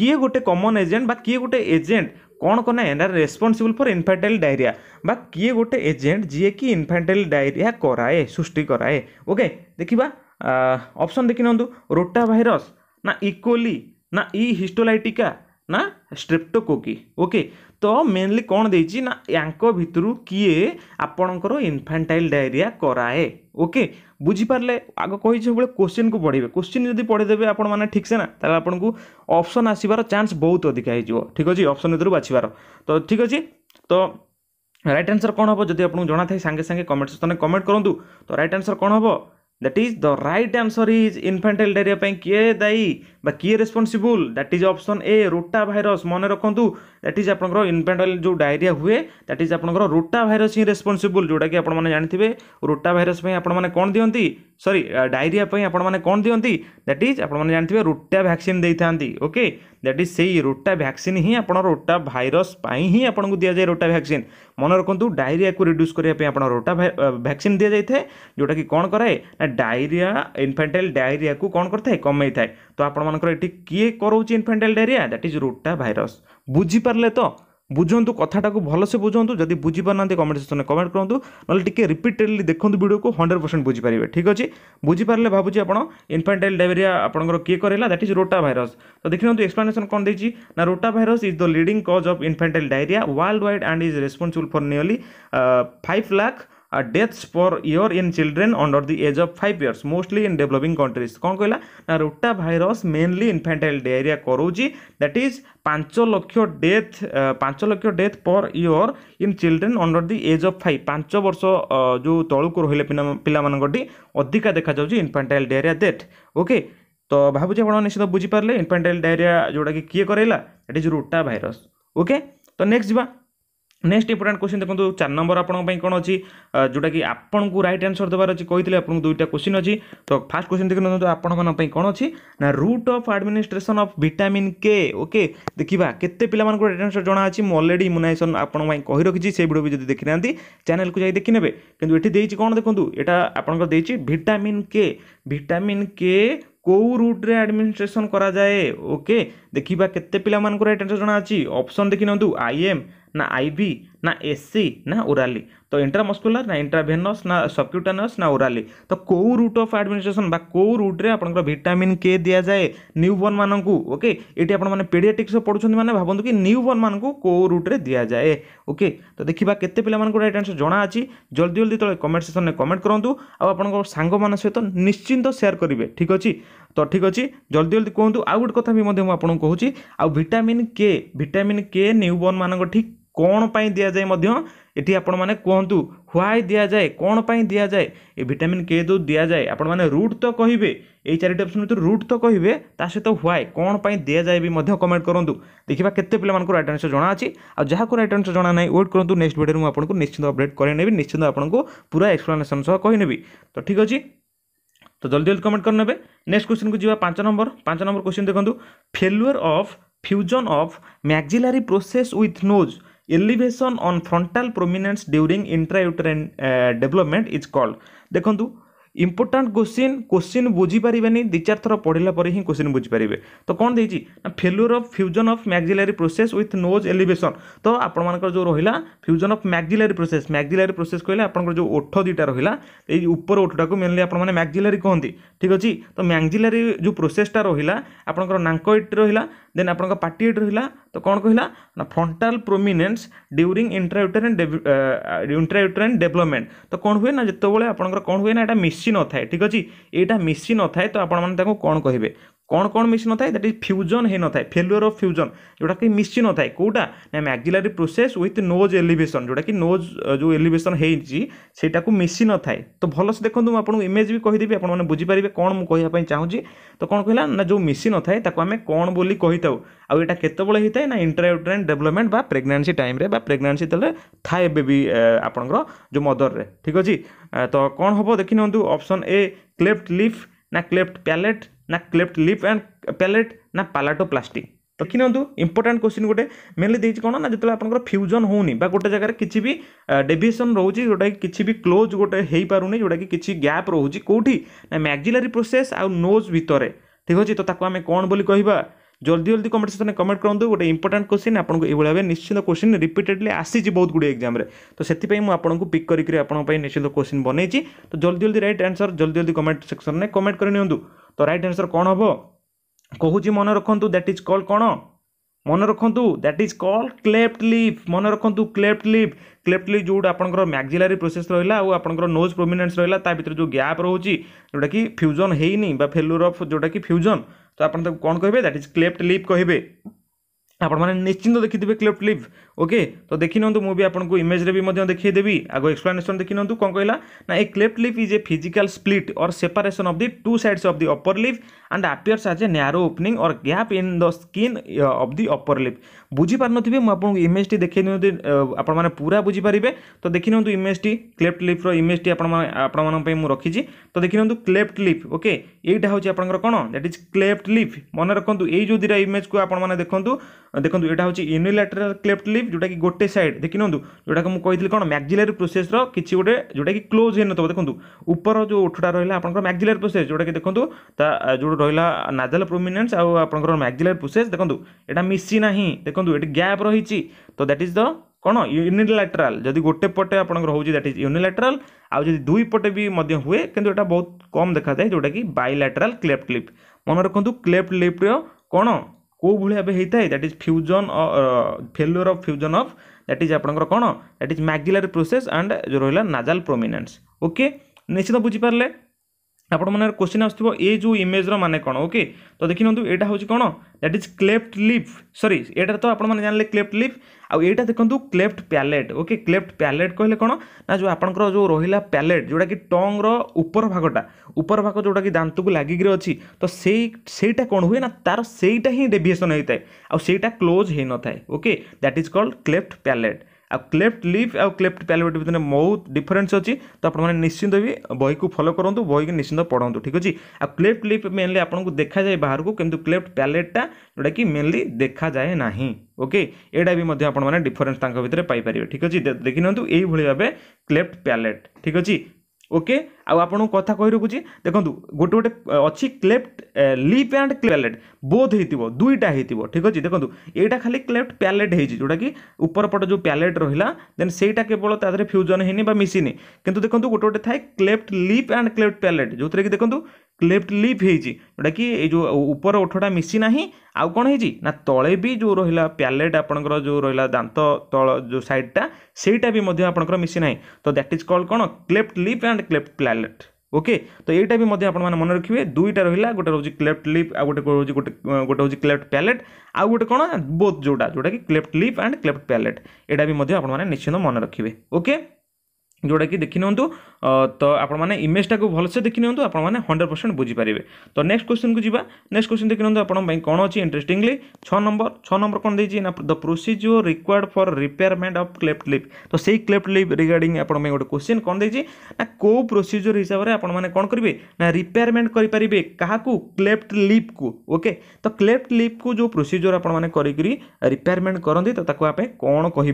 କିଏ ଗୋଟେ କମନ୍ ଏଜେଣ୍ଟ ବା କିଏ ଗୋଟେ ଏଜେଣ୍ଟ କ'ଣ କ'ଣ ନା ଏଣ୍ଡାର ରେସ୍ପନ୍ସିବଲ୍ ଫର୍ ଇନଫାଣ୍ଟାଇଲ୍ ଡାଇରିଆ ବା କିଏ ଗୋଟେ ଏଜେଣ୍ଟ ଯିଏକି ଇନଫାଣ୍ଟାଇଲ୍ ଡାଇରିଆ କରାଏ ସୃଷ୍ଟି କରାଏ ଓକେ ଦେଖିବା ଅପସନ୍ ଦେଖିନିଅନ୍ତୁ ରୋଟା ଭାଇରସ୍ ନା ଇକୋଲି ନା ଇ ହିଷ୍ଟୋଲାଇଟିକା ना स्ट्रेप्टोकोकी ओके तो मेनली कौन देना भितर किए आपणकर इनफाटाइल डायरिया कराए ओके बुझीपारे आग कही बोले क्वेश्चन को पढ़े क्वेश्चन जब पढ़ेदे आपने ठीक से ना तो आपको अप्सन आसवर चान्स बहुत अधिका हो ठीक अच्छे अप्सन भितर बाछवार तो ठीक अच्छे तो रईट आन्सर कौन हम जब आपको जना था सांगे सांगे कमेंट सकते कमेंट करूँ तो रईट आन्सर कौन हम that is the right answer is infantile diarrhoea किए दायी किए responsible that is option A rotavirus मन रखु दैट इज आपर इनफेटाइल जो डायरी हुए दैट इज आप रोटा भाइर ही रेस्पनसबुल जोटा कि आपने जानते रोटा भाइर आपने कौन दिं सरी डायरी डायरिया कौन दिं दैट इज आपने जानते हैं रोटा भैक्सीन ओके दैट इज से रोटा भैक्सीन ही आप रोटा भाइरस ही आपको दि जाए रोटा भैक्सीन मन रखुद डायरी को रिड्यूस करने रोटा भैक्सीन दि जाए जोटा कि कौन कराए ना डायरी इनफेटाइल डायरी को कौन कर कमे थाए तो आपर ये किए कर infantile diarrhoea that is rotavirus ବୁଝିପାରିଲେ ତ ବୁଝନ୍ତୁ କଥାଟାକୁ ଭଲସେ ବୁଝନ୍ତୁ ଯଦି ବୁଝିପାରୁନାହାନ୍ତି କମେଣ୍ଟ ସେକ୍ସନରେ କମେଣ୍ଟ କରନ୍ତୁ ନହେଲେ ଟିକେ ରିପିଟେଡ଼ଲି ଦେଖନ୍ତୁ ଭିଡ଼ିଓକୁ ହଣ୍ଡ୍ରେଡ଼ ପରସେଣ୍ଟ ବୁଝିପାରିବେ ଠିକ୍ ଅଛି ବୁଝିପାରିଲେ ଭାବୁଛି ଆପଣ ଇନଫାଣ୍ଟାଇଲ୍ ଡାଇରିଆ ଆପଣଙ୍କର କିଏ କରେଲା ଦ୍ୟାଟ୍ ଇଜ୍ ରୋଟା ଭାଇରସ୍ ତ ଦେଖିନିଅନ୍ତୁ ଏକ୍ସପ୍ଲାନେସନ୍ କ'ଣ ଦେଇଛି ନା rotavirus is the leading cause of infantile diarrhoea worldwide and is responsible for nearly five lakh are deaths per year in children under the age of years years in in countries कौन कहला ना rotavirus mainly infantile diarrhoea करोजी that is 5 lakh death 5 lakh death per year in children under the age of 5 5 वर्ष जो तळुक रही पिला मानकटी अधिका देखा इनफेटाइल इनफान्टाइल डेथ ओके तो भाबुचे आपण निश्चित बुझी पारले डायरिया जोटा कि किए करैला that is rotavirus okay तो नेक्स्ट जा ନେକ୍ସଟ ଇମ୍ପୋର୍ଟାଣ୍ଟ କ୍ୱେଶ୍ଚିନ୍ ଦେଖନ୍ତୁ ଚାରି ନମ୍ବର ଆପଣଙ୍କ ପାଇଁ କ'ଣ ଅଛି ଯେଉଁଟାକି ଆପଣଙ୍କୁ ରାଇଟ୍ ଆନ୍ସର ଦେବାର ଅଛି କହିଥିଲେ ଆପଣଙ୍କୁ ଦୁଇଟା କ୍ୱେଶ୍ଚିନ୍ ଅଛି ତ ଫାର୍ଷ୍ଟ କ୍ୱେଶ୍ଚିନ୍ ଦେଖନ୍ତୁ ଆପଣମାନଙ୍କ ପାଇଁ କ'ଣ ଅଛି ନା route of administration of vitamin K okay ଦେଖିବା କେତେ ପିଲାମାନଙ୍କୁ ରାଇଟ୍ ଆନ୍ସର ଜଣାଅଛି ମୁଁ ଅଲରେଡ଼ି ଇମ୍ୟୁନାଇଜେସନ୍ ଆପଣଙ୍କ ପାଇଁ କହି ରଖିଛି ସେ ଭିଡ଼ିଓ ବି ଯଦି ଦେଖିନାହାନ୍ତି ଚ୍ୟାନେଲକୁ ଯାଇ ଦେଖିନେବେ କିନ୍ତୁ ଏଠି ଦେଇଛି କ'ଣ ଦେଖନ୍ତୁ ଏଇଟା ଆପଣଙ୍କର ଦେଇଛି ଭିଟାମିନ୍ କେ ଭିଟାମିନ୍ କେ କେଉଁ ରୁଟ୍ରେ ଆଡ଼ମିନିଷ୍ଟ୍ରେସନ୍ କରାଯାଏ ଓକେ ଦେଖିବା କେତେ ପିଲାମାନଙ୍କୁ ରାଇଟ୍ ଆନ୍ସର ଜଣାଅଛି ଅପସନ୍ ଦେଖିନିଅନ୍ତୁ ଆଇ ଏମ୍ ना आईवी ना एससी ना ओराली तो इंट्रामस्कुलर ना इंट्राभेनस ना सबक्यूटेनस ना ओराली तो कौ रूट अफ आडमिनिस्ट्रेसन बा कौ रूट्रे आपंकर भिटामिन के दि जाए न्यू बोर्न मानक ओके ये आपने पेडियाट्रिक्स पढ़ुं मैंने भावतु कि न्यू बोर्न मानक कौ रूट्रे दि जाए ओके तो देखा केते पे जना अच्छी जल्दी जल्दी तेज़ कमेंट सेक्शन में कमेंट करूँ आपंकर सांग सहित निश्चिंत सेयार करेंगे ठीक अच्छे तो ठीक अच्छे जल्दी जल्दी कहतु आउ गोटे कथ भी आपको कहूँ आउ भिटामिन के भिटामिन के न्यू बोर्न मानक ठीक କ'ଣ ପାଇଁ ଦିଆଯାଏ ମଧ୍ୟ ଏଠି ଆପଣମାନେ କୁହନ୍ତୁ ହ୍ୱାଇ ଦିଆଯାଏ କ'ଣ ପାଇଁ ଦିଆଯାଏ ଏ ଭିଟାମିନ୍ କେ ଯେଉଁ ଦିଆଯାଏ ଆପଣମାନେ ରୁଟ୍ ତ କହିବେ ଏଇ ଚାରିଟି ଅପସନ୍ ଭିତରୁ ରୁଟ୍ ତ କହିବେ ତା ସହିତ ହ୍ୱାଇ କ'ଣ ପାଇଁ ଦିଆଯାଏ ବି ମଧ୍ୟ କମେଣ୍ଟ କରନ୍ତୁ ଦେଖିବା କେତେ ପିଲାମାନଙ୍କୁ ରାଇଟ୍ ଆନ୍ସର୍ ଜଣା ଅଛି ଆଉ ଯାହାକୁ ରାଇଟ୍ ଆନ୍ସର୍ ଜଣା ନାହିଁ ୱେଟ୍ କରନ୍ତୁ ନେକ୍ସଟ ଭିଡ଼ିଓରେ ମୁଁ ଆପଣଙ୍କୁ ନିଶ୍ଚିନ୍ତ ଅପଡ଼େଟ୍ କରାଇନେବି ନିଶ୍ଚିନ୍ତ ଆପଣଙ୍କୁ ପୁରା ଏକ୍ସପ୍ଲାନେସନ୍ ସହ କହିନେବି ତ ଠିକ୍ ଅଛି ତ ଜଲ୍ଦି ଜଲ୍ଦି କମେଣ୍ଟ କରିନେବେ ନେକ୍ସଟ କ୍ୱେଶ୍ଚିନ୍କୁ ଯିବା ପାଞ୍ଚ ନମ୍ବର ପାଞ୍ଚ ନମ୍ବର କ୍ୱେଶ୍ଚିନ୍ ଦେଖନ୍ତୁ failure of fusion of maxillary process with nose elevation on frontal prominence during intrauterine development is called ଦେଖନ୍ତୁ ଇମ୍ପୋର୍ଟାଣ୍ଟ କୋଶ୍ଚିନ୍ କୋଶ୍ଚିନ୍ ବୁଝିପାରିବେନି ଦୁଇ ଚାରି ଥର ପଢ଼ିଲା ପରେ ହିଁ କୋଶ୍ଚିନ୍ ବୁଝିପାରିବେ ତ କ'ଣ ଦେଇଛି ନା failure of fusion of maxillary process with nose elevation ତ ଆପଣମାନଙ୍କର ଯେଉଁ ରହିଲା fusion of maxillary process maxillary process କହିଲେ ଆପଣଙ୍କର ଯେଉଁ ଓଠ ଦୁଇଟା ରହିଲା ଏଇ ଉପର ଓଠଟାକୁ ମେନଲି ଆପଣମାନେ ମ୍ୟାକ୍ଜିଲାରୀ କହନ୍ତି ଠିକ୍ ଅଛି ତ ମ୍ୟାକ୍ଜିଲାରୀ ଯେଉଁ ପ୍ରୋସେସ୍ଟା ରହିଲା ଆପଣଙ୍କର ନାଙ୍କୋଇଟ୍ ରହିଲା ଦେନ୍ ଆପଣଙ୍କ ପାଟିଏଟ୍ ରହିଲା ତ କ'ଣ କହିଲା ନା frontal prominence during intrauterine intrauterine development ତ କ'ଣ ହୁଏ ନା ଯେତେବେଳେ ଆପଣଙ୍କର କ'ଣ ହୁଏ ନା ଏଇଟା ମିଶି ନଥାଏ ଠିକ୍ ଅଛି ଏଇଟା ମିଶି ନଥାଏ ତ ଆପଣମାନେ ତାକୁ କ'ଣ କହିବେ କ'ଣ କ'ଣ ମିଶି ନଥାଏ ଦ୍ୟାଟ୍ ଇଜ୍ ଫ୍ୟୁଜନ୍ ହେଇନଥାଏ ଫେଲୁଅର୍ ଅଫ୍ ଫ୍ୟୁଜନ୍ ଯେଉଁଟାକି ମିଶି ନଥାଏ କେଉଁଟା ନା maxillary process with nose elevation ଯେଉଁଟାକି ନୋଜ୍ ଯେଉଁ ଏଲିଭେସନ୍ ହେଇଛି ସେଇଟାକୁ ମିଶି ନଥାଏ ତ ଭଲସେ ଦେଖନ୍ତୁ ମୁଁ ଆପଣଙ୍କୁ ଇମେଜ୍ ବି କହିଦେବି ଆପଣମାନେ ବୁଝିପାରିବେ କ'ଣ ମୁଁ କହିବା ପାଇଁ ଚାହୁଁଛି ତ କ'ଣ କହିଲା ନା ଯେଉଁ ମିଶି ନଥାଏ ତାକୁ ଆମେ କ'ଣ ବୋଲି କହିଥାଉ ଆଉ ଏଇଟା କେତେବେଳେ ହେଇଥାଏ ନା ଇଣ୍ଟରାୟୁଟ୍ରାଇନ୍ ଡେଭଲପମେଣ୍ଟ ବା ପ୍ରେଗନାନ୍ସି ଟାଇମ୍ରେ ବା ପ୍ରେଗନାନ୍ସି ତେବେଳେ ଥାଏ ବେବି ଆପଣଙ୍କର ଯେଉଁ ମଦର୍ରେ ଠିକ୍ ଅଛି ତ କ'ଣ ହେବ ଦେଖିନିଅନ୍ତୁ ଅପସନ୍ ଏ କ୍ଲେଫ୍ଟ ଲିଫ୍ ନା କ୍ଲେଫ୍ଟ ପ୍ୟାଲେଟ୍ ना क्लेफ्ट लिप एंड पैलेट ना पालाटो प्लास्टिक तो कि नियंतु इंपोर्टाट क्वेश्चन गोटे मेनली देखिए कौन ना जो आप फ्यूजन हो गोटे जगह किसी भी डेभीएसन रोज जोटा कि भी क्लोज गोटे हो पार नहीं जोटा कि गैप रोज कौटि ना मैग्जिलरी प्रोसेस आउ नोज भितर ठीक अच्छे तो आम कौन बोली कह जल्दी जल्दी कमेंट में कमेंट करूँ गोटे इंपोर्टाट क्वेश्चन आपको ये भाव निश्चित क्वेश्चन रिपीटेडली आसी बहुत गुड़े एक्जाम तो से आपको पिक करके आप निश्चित क्वेश्चन बनई तो जल्दी जल्दी रईट आनसर जल्दी जल्दी कमेंट सेक्शन में कमेंट करनी ତ ରାଇଟ୍ ଆନ୍ସର୍ କ'ଣ ହେବ କହୁଛି ମନେ ରଖନ୍ତୁ ଦ୍ୟାଟ୍ ଇଜ୍ କଲ୍ କ'ଣ ମନେ ରଖନ୍ତୁ that is called cleft lip ମନେ ରଖନ୍ତୁ କ୍ଲେପ୍ଟ ଲିପ୍ କ୍ଲେପ୍ଟ ଲିପ୍ ଯେଉଁଟା ଆପଣଙ୍କର ମ୍ୟାକ୍ଜିଲାରି ପ୍ରୋସେସ୍ ରହିଲା ଆଉ ଆପଣଙ୍କର ନୋଜ୍ ପ୍ରୋମିନେନ୍ସ ରହିଲା ତା ଭିତରେ ଯେଉଁ ଗ୍ୟାପ୍ ରହୁଛି ଯେଉଁଟାକି ଫ୍ୟୁଜନ୍ ହେଇନି ବା ଫେଲୁର ଅଫ୍ ଯେଉଁଟାକି ଫ୍ୟୁଜନ୍ ତ ଆପଣ ତାକୁ କ'ଣ କହିବେ ଦ୍ୟାଟ୍ ଇଜ୍ କ୍ଲେପ୍ଟ ଲିପ୍ କହିବେ ଆପଣମାନେ ନିଶ୍ଚିନ୍ତ ଦେଖିଥିବେ କ୍ଲିପ୍ଟ ଲିଭ୍ ଓକେ ତ ଦେଖିନିଅନ୍ତୁ ମୁଁ ବି ଆପଣଙ୍କୁ ଇମେଜରେ ବି ମଧ୍ୟ ଦେଖାଇଦେବି ଆଗ ଏକ୍ସପ୍ଲାନେସନ୍ ଦେଖିନିଅନ୍ତୁ କ'ଣ କହିଲା ନା a cleft lip is a physical split or separation of the two sides of the upper lip and appears as a narrow opening or gap in the skin of the upper lip ବୁଝିପାରୁନଥିବେ ମୁଁ ଆପଣଙ୍କୁ ଇମେଜ୍ଟି ଦେଖାଇ ଦିଅନ୍ତି ଆପଣମାନେ ପୁରା ବୁଝିପାରିବେ ତ ଦେଖିନିଅନ୍ତୁ ଇମେଜ୍ଟି କ୍ଲେପ୍ଟ ଲିପ୍ର ଇମେଜ୍ଟି ଆପଣମାନେ ଆପଣମାନଙ୍କ ପାଇଁ ମୁଁ ରଖିଛି ତ ଦେଖିନିଅନ୍ତୁ କ୍ଲେପ୍ଟ ଲିପ୍ ଓକେ ଏଇଟା ହେଉଛି ଆପଣଙ୍କର କ'ଣ ଦ୍ୟାଟ୍ ଇଜ୍ କ୍ଲେପ୍ଟ ଲିପ୍ ମନେ ରଖନ୍ତୁ ଏଇ ଯେଉଁ ଦୁଇଟା ଇମେଜ୍କୁ ଆପଣମାନେ ଦେଖନ୍ତୁ ଦେଖନ୍ତୁ ଏଇଟା ହେଉଛି ୟୁନିଲାଟେରାଲ କ୍ଲେପ୍ଟ ଲିପ୍ ଯେଉଁଟାକି ଗୋଟେ ସାଇଡ୍ ଦେଖିନିଅନ୍ତୁ ଯେଉଁଟାକି ମୁଁ କହିଥିଲି କ'ଣ ମ୍ୟାକ୍ଜିଲାରୀ ପ୍ରୋସେସ୍ର କିଛି ଗୋଟେ ଯେଉଁଟାକି କ୍ଲୋଜ୍ ହେଇନଥିବ ଦେଖନ୍ତୁ ଉପର ଯେଉଁ ଓଠଟା ରହିଲା ଆପଣଙ୍କର ମ୍ୟାକ୍ଜିଲାରୀ ପ୍ରୋସେସ୍ ଯେଉଁଟାକି ଦେଖନ୍ତୁ ତା ଯେଉଁ ରହିଲା ନାଜାଲ ପ୍ରୋମିନେନ୍ସ ଆଉ ଆପଣଙ୍କର ମ୍ୟାକ୍ଜିଲାରୀ ପ୍ରୋସେସ୍ ଦେଖନ୍ତୁ ଏଇଟା ମିଶି ନାହିଁ ଦେଖନ୍ତୁ ଦେଖନ୍ତୁ ଏଠି ଗ୍ୟାପ୍ ରହିଛି ତ ଦ୍ୟାଟ୍ ଇଜ୍ ଦ କ'ଣ ୟୁନିଲାଟ୍ରାଲ୍ ଯଦି ଗୋଟେ ପଟେ ଆପଣଙ୍କର ହେଉଛି ଦ୍ୟାଟ୍ ଇଜ୍ ୟୁନିଲାଟ୍ରାଲ୍ ଆଉ ଯଦି ଦୁଇ ପଟେ ବି ମଧ୍ୟ ହୁଏ କିନ୍ତୁ ଏଇଟା ବହୁତ କମ୍ ଦେଖାଯାଏ ଯେଉଁଟାକି ବାଇଲାଟ୍ରାଲ୍ କ୍ଲେପ୍ଟ ଲିପ୍ ମନେ ରଖନ୍ତୁ କ୍ଲେପ୍ଟ ଲିପ୍ର କ'ଣ କେଉଁ ଭଳି ଭାବେ ହେଇଥାଏ that is fusion failure of fusion of that is ଆପଣଙ୍କର କ'ଣ that is maxillary process and ଯେଉଁ ରହିଲା ନାଜାଲ୍ ପ୍ରୋମିନାନ୍ସ ଓକେ ନିଶ୍ଚିତ ବୁଝିପାରିଲେ ଆପଣମାନଙ୍କର କୋଶ୍ଚିନ୍ ଆସୁଥିବ ଏ ଯେଉଁ ଇମେଜ୍ର ମାନେ କ'ଣ ଓକେ ତ ଦେଖିନିଅନ୍ତୁ ଏଇଟା ହେଉଛି କ'ଣ that is cleft lip sorry ଏଇଟା ତ ଆପଣମାନେ ଜାଣିଲେ କ୍ଲେଫ୍ଟ ଲିପ୍ ଆଉ ଏଇଟା ଦେଖନ୍ତୁ cleft palate okay cleft palate କହିଲେ କ'ଣ ନା ଯେଉଁ ଆପଣଙ୍କର ଯେଉଁ ରହିଲା ପ୍ୟାଲେଟ୍ ଯେଉଁଟାକି ଟଙ୍ଗର ଉପର ଭାଗଟା ଉପର ଭାଗ ଯେଉଁଟାକି ଦାନ୍ତକୁ ଲାଗିକିରି ଅଛି ତ ସେଇ ସେଇଟା କ'ଣ ହୁଏ ନା ତା'ର ସେଇଟା ହିଁ ଡେଭିଏସନ୍ ହୋଇଥାଏ ଆଉ ସେଇଟା କ୍ଲୋଜ୍ ହୋଇନଥାଏ okay that is called cleft palate ଆଉ କ୍ଲେଫ୍ଟ ଲିପ୍ ଆଉ କ୍ଲେଫ୍ଟ ପ୍ୟାଲେଟ୍ ଭିତରେ ବହୁତ ଡିଫରେନ୍ସ ଅଛି ତ ଆପଣମାନେ ନିଶ୍ଚିନ୍ତ ବି ବହିକୁ ଫଲୋ କରନ୍ତୁ ବହିକି ନିଶ୍ଚିନ୍ତ ପଢ଼ନ୍ତୁ ଠିକ୍ ଅଛି ଆଉ କ୍ଲେଫ୍ଟ ଲିପ୍ ମେନଲି ଆପଣଙ୍କୁ ଦେଖାଯାଏ ବାହାରକୁ କିନ୍ତୁ କ୍ଲେଫ୍ଟ ପ୍ୟାଲେଟ୍ଟା ଯେଉଁଟାକି ମେନଲି ଦେଖାଯାଏ ନାହିଁ ଓକେ ଏଇଟା ବି ମଧ୍ୟ ଆପଣମାନେ ଡିଫରେନ୍ସ ତାଙ୍କ ଭିତରେ ପାଇପାରିବେ ଠିକ୍ ଅଛି ଦେଖିନିଅନ୍ତୁ ଏଇଭଳି ଭାବେ କ୍ଲେଫ୍ଟ ପ୍ୟାଲେଟ୍ ଠିକ୍ ଅଛି ଓକେ ଆଉ ଆପଣଙ୍କୁ କଥା କହି ରଖୁଛି ଦେଖନ୍ତୁ ଗୋଟେ ଗୋଟେ ଅଛି cleft lip and palate both ହେଇଥିବ ଦୁଇଟା ହେଇଥିବ ଠିକ୍ ଅଛି ଦେଖନ୍ତୁ ଏଇଟା ଖାଲି କ୍ଲେଫ୍ଟ ପ୍ୟାଲେଟ୍ ହେଇଛି ଯେଉଁଟାକି ଉପର ପଟ ଯେଉଁ ପ୍ୟାଲେଟ୍ ରହିଲା ଦେନ୍ ସେଇଟା କେବଳ ତା ଦେହରେ ଫ୍ୟୁଜନ୍ ହେଇନି ବା ମିଶିନି କିନ୍ତୁ ଦେଖନ୍ତୁ ଗୋଟେ ଗୋଟେ ଥାଏ cleft lip and cleft palate ଯେଉଁଥିରେ କି ଦେଖନ୍ତୁ କ୍ଲେଫ୍ଟ ଲିପ୍ ହେଇଛି ଯେଉଁଟାକି ଏଇ ଯେଉଁ ଉପର ଓଠଟା ମିଶି ନାହିଁ ଆଉ କ'ଣ ହେଇଛି ନା ତଳେ ବି ଯେଉଁ ରହିଲା ପ୍ୟାଲେଟ୍ ଆପଣଙ୍କର ଯେଉଁ ରହିଲା ଦାନ୍ତ ତଳ ଯେଉଁ ସାଇଡ଼୍ଟା ସେଇଟା ବି ମଧ୍ୟ ଆପଣଙ୍କର ମିଶି ନାହିଁ ତ ଦ୍ୟାଟ୍ ଇଜ୍ କଲ୍ କ'ଣ cleft lip and cleft palate alert okay ତ ଏଇଟା ବି ମଧ୍ୟ ଆପଣମାନେ ମନେ ରଖିବେ ଦୁଇଟା ରହିଲା ଗୋଟେ ରହୁଛି କ୍ଲେଫ୍ଟ ଲିପ୍ ଆଉ ଗୋଟେ ରହୁଛି ଗୋଟେ ଗୋଟେ ହେଉଛି କ୍ଲେଫ୍ଟ ପ୍ୟାଲେଟ୍ ଆଉ ଗୋଟେ କ'ଣ ବୋଥ୍ ଯେଉଁଟା ଯେଉଁଟାକି cleft lip and cleft palate ଏଇଟା ବି ମଧ୍ୟ ଆପଣମାନେ ନିଶ୍ଚିନ୍ତ ମନେ ରଖିବେ ଓକେ जोड़ा कि देखी नि तो आपने इमेजटा को भलसे देखी नि हंड्रेड परसेंट बुझीपारे तो नेक्स्ट क्वेश्चन को जी नेक्स्ट क्वेश्चन देखी नि आप कौन अच्छी इंटरेस्टिंगली छ नंबर छः नंबर कौन देती the procedure required for repairment of cleft lip तो से क्लेफ्ट लिप रिगार्ड आप गोटे क्वेश्चन कौन देती ना कौ प्रोसीजर हिसाब से आपने कौन करेंगे ना रिपेयरमेंट करेंगे क्या क्लेफ्ट लिप को ओके तो क्लेफ्ट लिप को जो प्रोसीजर रिपेयरमेंट करती तो आप कौन कह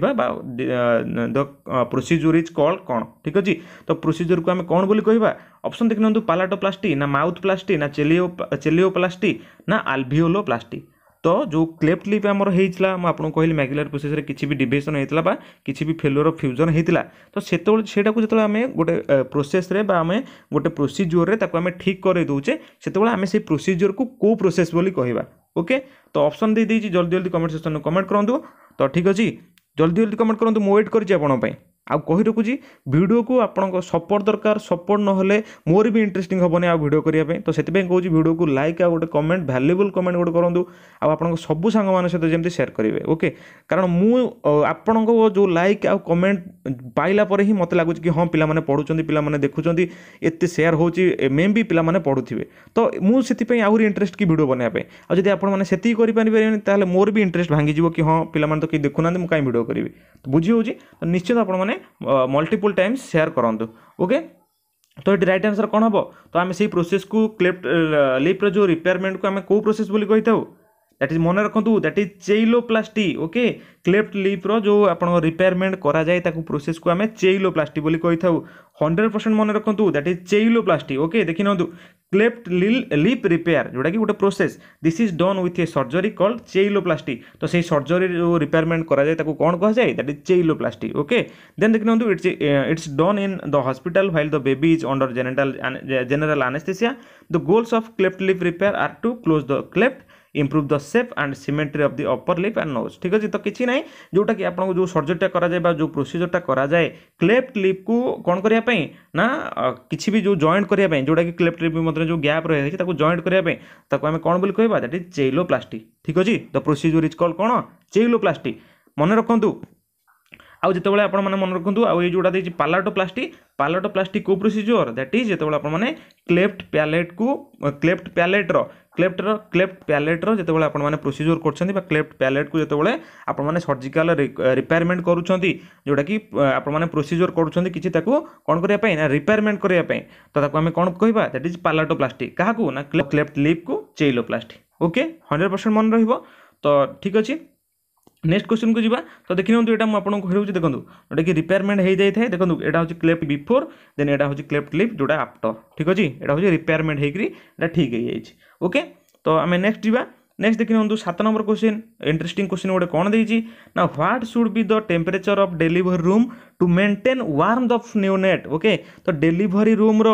द प्रोसीजर इज कल्ड କ'ଣ ଠିକ୍ ଅଛି ତ ପ୍ରୋସିଜର୍କୁ ଆମେ କ'ଣ ବୋଲି କହିବା ଅପସନ୍ ଦେଖିନିଅନ୍ତୁ ପାଲାଟୋପ୍ଲାଷ୍ଟି ନା ମାଉଥ୍ ପ୍ଲାଷ୍ଟି ନା ଚେଲିଓ ଚେଲିଓପ୍ଲାଷ୍ଟି ନା ଆଲଭିଓଲୋପ୍ଲାଷ୍ଟି ତ ଯେଉଁ କ୍ଲେଫ୍ଟ ଲିପ୍ ଆମର ହେଇଥିଲା ମୁଁ ଆପଣଙ୍କୁ କହିଲି ମ୍ୟାଗୁଲାର ପ୍ରୋସେସ୍ରେ କିଛି ବି ଡିଭିଏସନ୍ ହେଇଥିଲା ବା କିଛି ବି ଫେଲୁଅର ଫ୍ୟୁଜନ୍ ହେଇଥିଲା ତ ସେତେବେଳେ ସେଇଟାକୁ ଯେତେବେଳେ ଆମେ ଗୋଟେ ପ୍ରୋସେସ୍ରେ ବା ଆମେ ଗୋଟେ ପ୍ରୋସିଜିଓରରେ ତାକୁ ଆମେ ଠିକ୍ କରାଇ ଦେଉଛେ ସେତେବେଳେ ଆମେ ସେଇ ପ୍ରୋସିଜିଓରକୁ କେଉଁ ପ୍ରୋସେସ୍ ବୋଲି କହିବା ଓକେ ତ ଅପସନ୍ ଦେଇଦେଇଛି ଜଲ୍ଦି ଜଲ୍ଦି କମେଣ୍ଟ ସେକ୍ସନ୍ରେ କମେଣ୍ଟ କରନ୍ତୁ ତ ଠିକ୍ ଅଛି ଜଲ୍ଦି ଜଲ୍ଦି କମେଣ୍ଟ କରନ୍ତୁ ମୁଁ ୱେଟ୍ କରିଛି ଆପଣଙ୍କ ପାଇଁ ଆଉ କହି ରଖୁଛି ଭିଡ଼ିଓକୁ ଆପଣଙ୍କ ସପୋର୍ଟ ଦରକାର ସପୋର୍ଟ ନହେଲେ ମୋର ବି ଇଣ୍ଟରେଷ୍ଟିଂ ହେବନି ଆଉ ଭିଡ଼ିଓ କରିବା ପାଇଁ ତ ସେଥିପାଇଁ କହୁଛି ଭିଡ଼ିଓକୁ ଲାଇକ୍ ଆଉ ଗୋଟେ କମେଣ୍ଟ ଭ୍ୟାଲୁଏବୁଲ୍ କମେଣ୍ଟ ଗୋଟେ କରନ୍ତୁ ଆଉ ଆପଣଙ୍କ ସବୁ ସାଙ୍ଗମାନଙ୍କ ସହିତ ଯେମିତି ସେୟାର କରିବେ ଓକେ କାରଣ ମୁଁ ଆପଣଙ୍କ ଯେଉଁ ଲାଇକ୍ ଆଉ କମେଣ୍ଟ ପାଇଲା ପରେ ହିଁ ମୋତେ ଲାଗୁଛି କି ହଁ ପିଲାମାନେ ପଢ଼ୁଛନ୍ତି ପିଲାମାନେ ଦେଖୁଛନ୍ତି ଏତେ ସେୟାର ହେଉଛି ମେ ବି ପିଲାମାନେ ପଢ଼ୁଥିବେ ତ ମୁଁ ସେଥିପାଇଁ ଆହୁରି ଇଣ୍ଟରେଷ୍ଟ କି ଭିଡ଼ିଓ ବନେଇବା ପାଇଁ ଆଉ ଯଦି ଆପଣମାନେ ସେତିକି କରିପାରିବେନି ତାହେଲେ ମୋର ବି ଇଣ୍ଟରେଷ୍ଟ ଭାଙ୍ଗିଯିବ କି ହଁ ପିଲାମାନେ ତ କେହି ଦେଖୁନାହାନ୍ତି ମୁଁ କାହିଁ ଭିଡ଼ିଓ କରିବି ତ ବୁଝି ହେଉଛି ନିଶ୍ଚିତ ଆପଣମାନେ मैंने मल्टीपुल टाइम्स सेयार करूँ ओके तो ये रईट आंसर कौन हम तो आम से प्रोसेस को क्लिप लिप्र जो रिपेयरमेंट को आम कौ प्रोसेस कही था দ্যাট ইজ মনে রাখতু that is cheiloplasty okay cleft লিপ্র যে আপনার রিপেয়ারমেন্ট করা যায় তাকে প্রোসেসকে আমি চেইলোপ্লাষ্টি বলে কই থাকু হন্ড্রেড পরসেন্ট মনে রাখতু দ্যাট ইজ চেইলোপ্লাষ্টি ওকে দেখি নিউ ক্লেফ্ট লিল লিপ রিপেয়ার যেটা কি গোটে process this is done with a surgery called cheiloplasty তো সেই সর্জরি যে রিপেয়ারমেন্ট করা যায় তাকে কোণ কুহযায় that is cheiloplasty okay then দেখি নিউ it's it's done in the hospital while the baby is under genital general anaesthesia the goals of cleft lip repair are to close the cleft improve the shape and symmetry of the upper lip and nose ঠিক ଅଛି ତ କିଛି ନାହିଁ ଯେଉଁଟାକି ଆପଣଙ୍କୁ ଯେଉଁ ସର୍ଜରୀଟା କରାଯାଏ ବା ଯେଉଁ ପ୍ରୋସିଜରଟା କରାଯାଏ କ୍ଲେଫ୍ଟ ଲିପ୍କୁ କ'ଣ କରିବା ପାଇଁ ନା କିଛି ବି ଯେଉଁ ଜଏଣ୍ଟ କରିବା ପାଇଁ ଯେଉଁଟାକି କ୍ଲେଫ୍ଟ ଲିପ୍ ମଧ୍ୟରେ ଯେଉଁ ଗ୍ୟାପ୍ ରହିଯାଇଛି ତାକୁ ଜଏଣ୍ଟ କରିବା ପାଇଁ ତାକୁ ଆମେ କ'ଣ ବୋଲି କହିବା ଦ୍ୟାଟ୍ ଇଜ୍ ଚେଇଲୋ ପ୍ଲାଷ୍ଟିକ୍ ଠିକ୍ ଅଛି ଦ ପ୍ରୋସିଜର ଇଜ୍ କଲ୍ କ'ଣ ଚେଇଲୋ ପ୍ଲାଷ୍ଟିକ୍ ମନେ ରଖନ୍ତୁ ଆଉ ଯେତେବେଳେ ଆପଣମାନେ ମନେ ରଖନ୍ତୁ ଆଉ ଏଇ ଯେଉଁଟା ଦେଇଛି ପାଲାଟୋ ପ୍ଲାଷ୍ଟିକ୍ ପାଲାଟୋ ପ୍ଲାଷ୍ଟିକ୍ କେଉଁ ପ୍ରୋସିଜିଓର ଦ୍ୟାଟ୍ ଇଜ୍ ଯେତେବେଳେ ଆପଣମାନେ କ୍ଲେଫ୍ଟ ପ୍ୟାଲେଟ୍କୁ କ୍ଲେଫ୍ଟ ପ୍ୟାଲେଟ୍ର क्लेफ्टर क्लेफ्ट प्यालेट्र जो आप प्रोसीजर कर क्लेफ्ट प्यालेट को जो आपने सर्जिकाल रिपेयरमेंट करोटा कि आप प्रोसीजर करुँच किसी करने तो आम कौन कह दैट इज पालाटो प्लास्टिक क्या क्लेफ्ट लिप को चेलो प्लास्टिक ओके हंड्रेड परसेंट मन रही तो ठीक अच्छे नेक्स्ट क्वेश्चन को जी तो देखी ना आपको हेल्प देखो जोटा कि रिपेयरमेंट हो जाए देखो ये क्लेफ्ट बिफोर देन एटा क्लेफ्ट लिप जो आफ्टर ठीक अच्छे यहाँ हूँ रिपेयरमेंट होकर ठीक है ଓକେ ତ ଆମେ ନେକ୍ସଟ ଯିବା ନେକ୍ସଟ ଦେଖିନିଅନ୍ତୁ ସାତ ନମ୍ବର କୋଶ୍ଚିନ୍ ଇଣ୍ଟରେଷ୍ଟିଂ କୋଶ୍ଚିନ୍ ଗୋଟେ କ'ଣ ଦେଇଛି ନା what should be the temperature of delivery room to maintain warm the neonate okay ତ ଡେଲିଭରି ରୁମ୍ର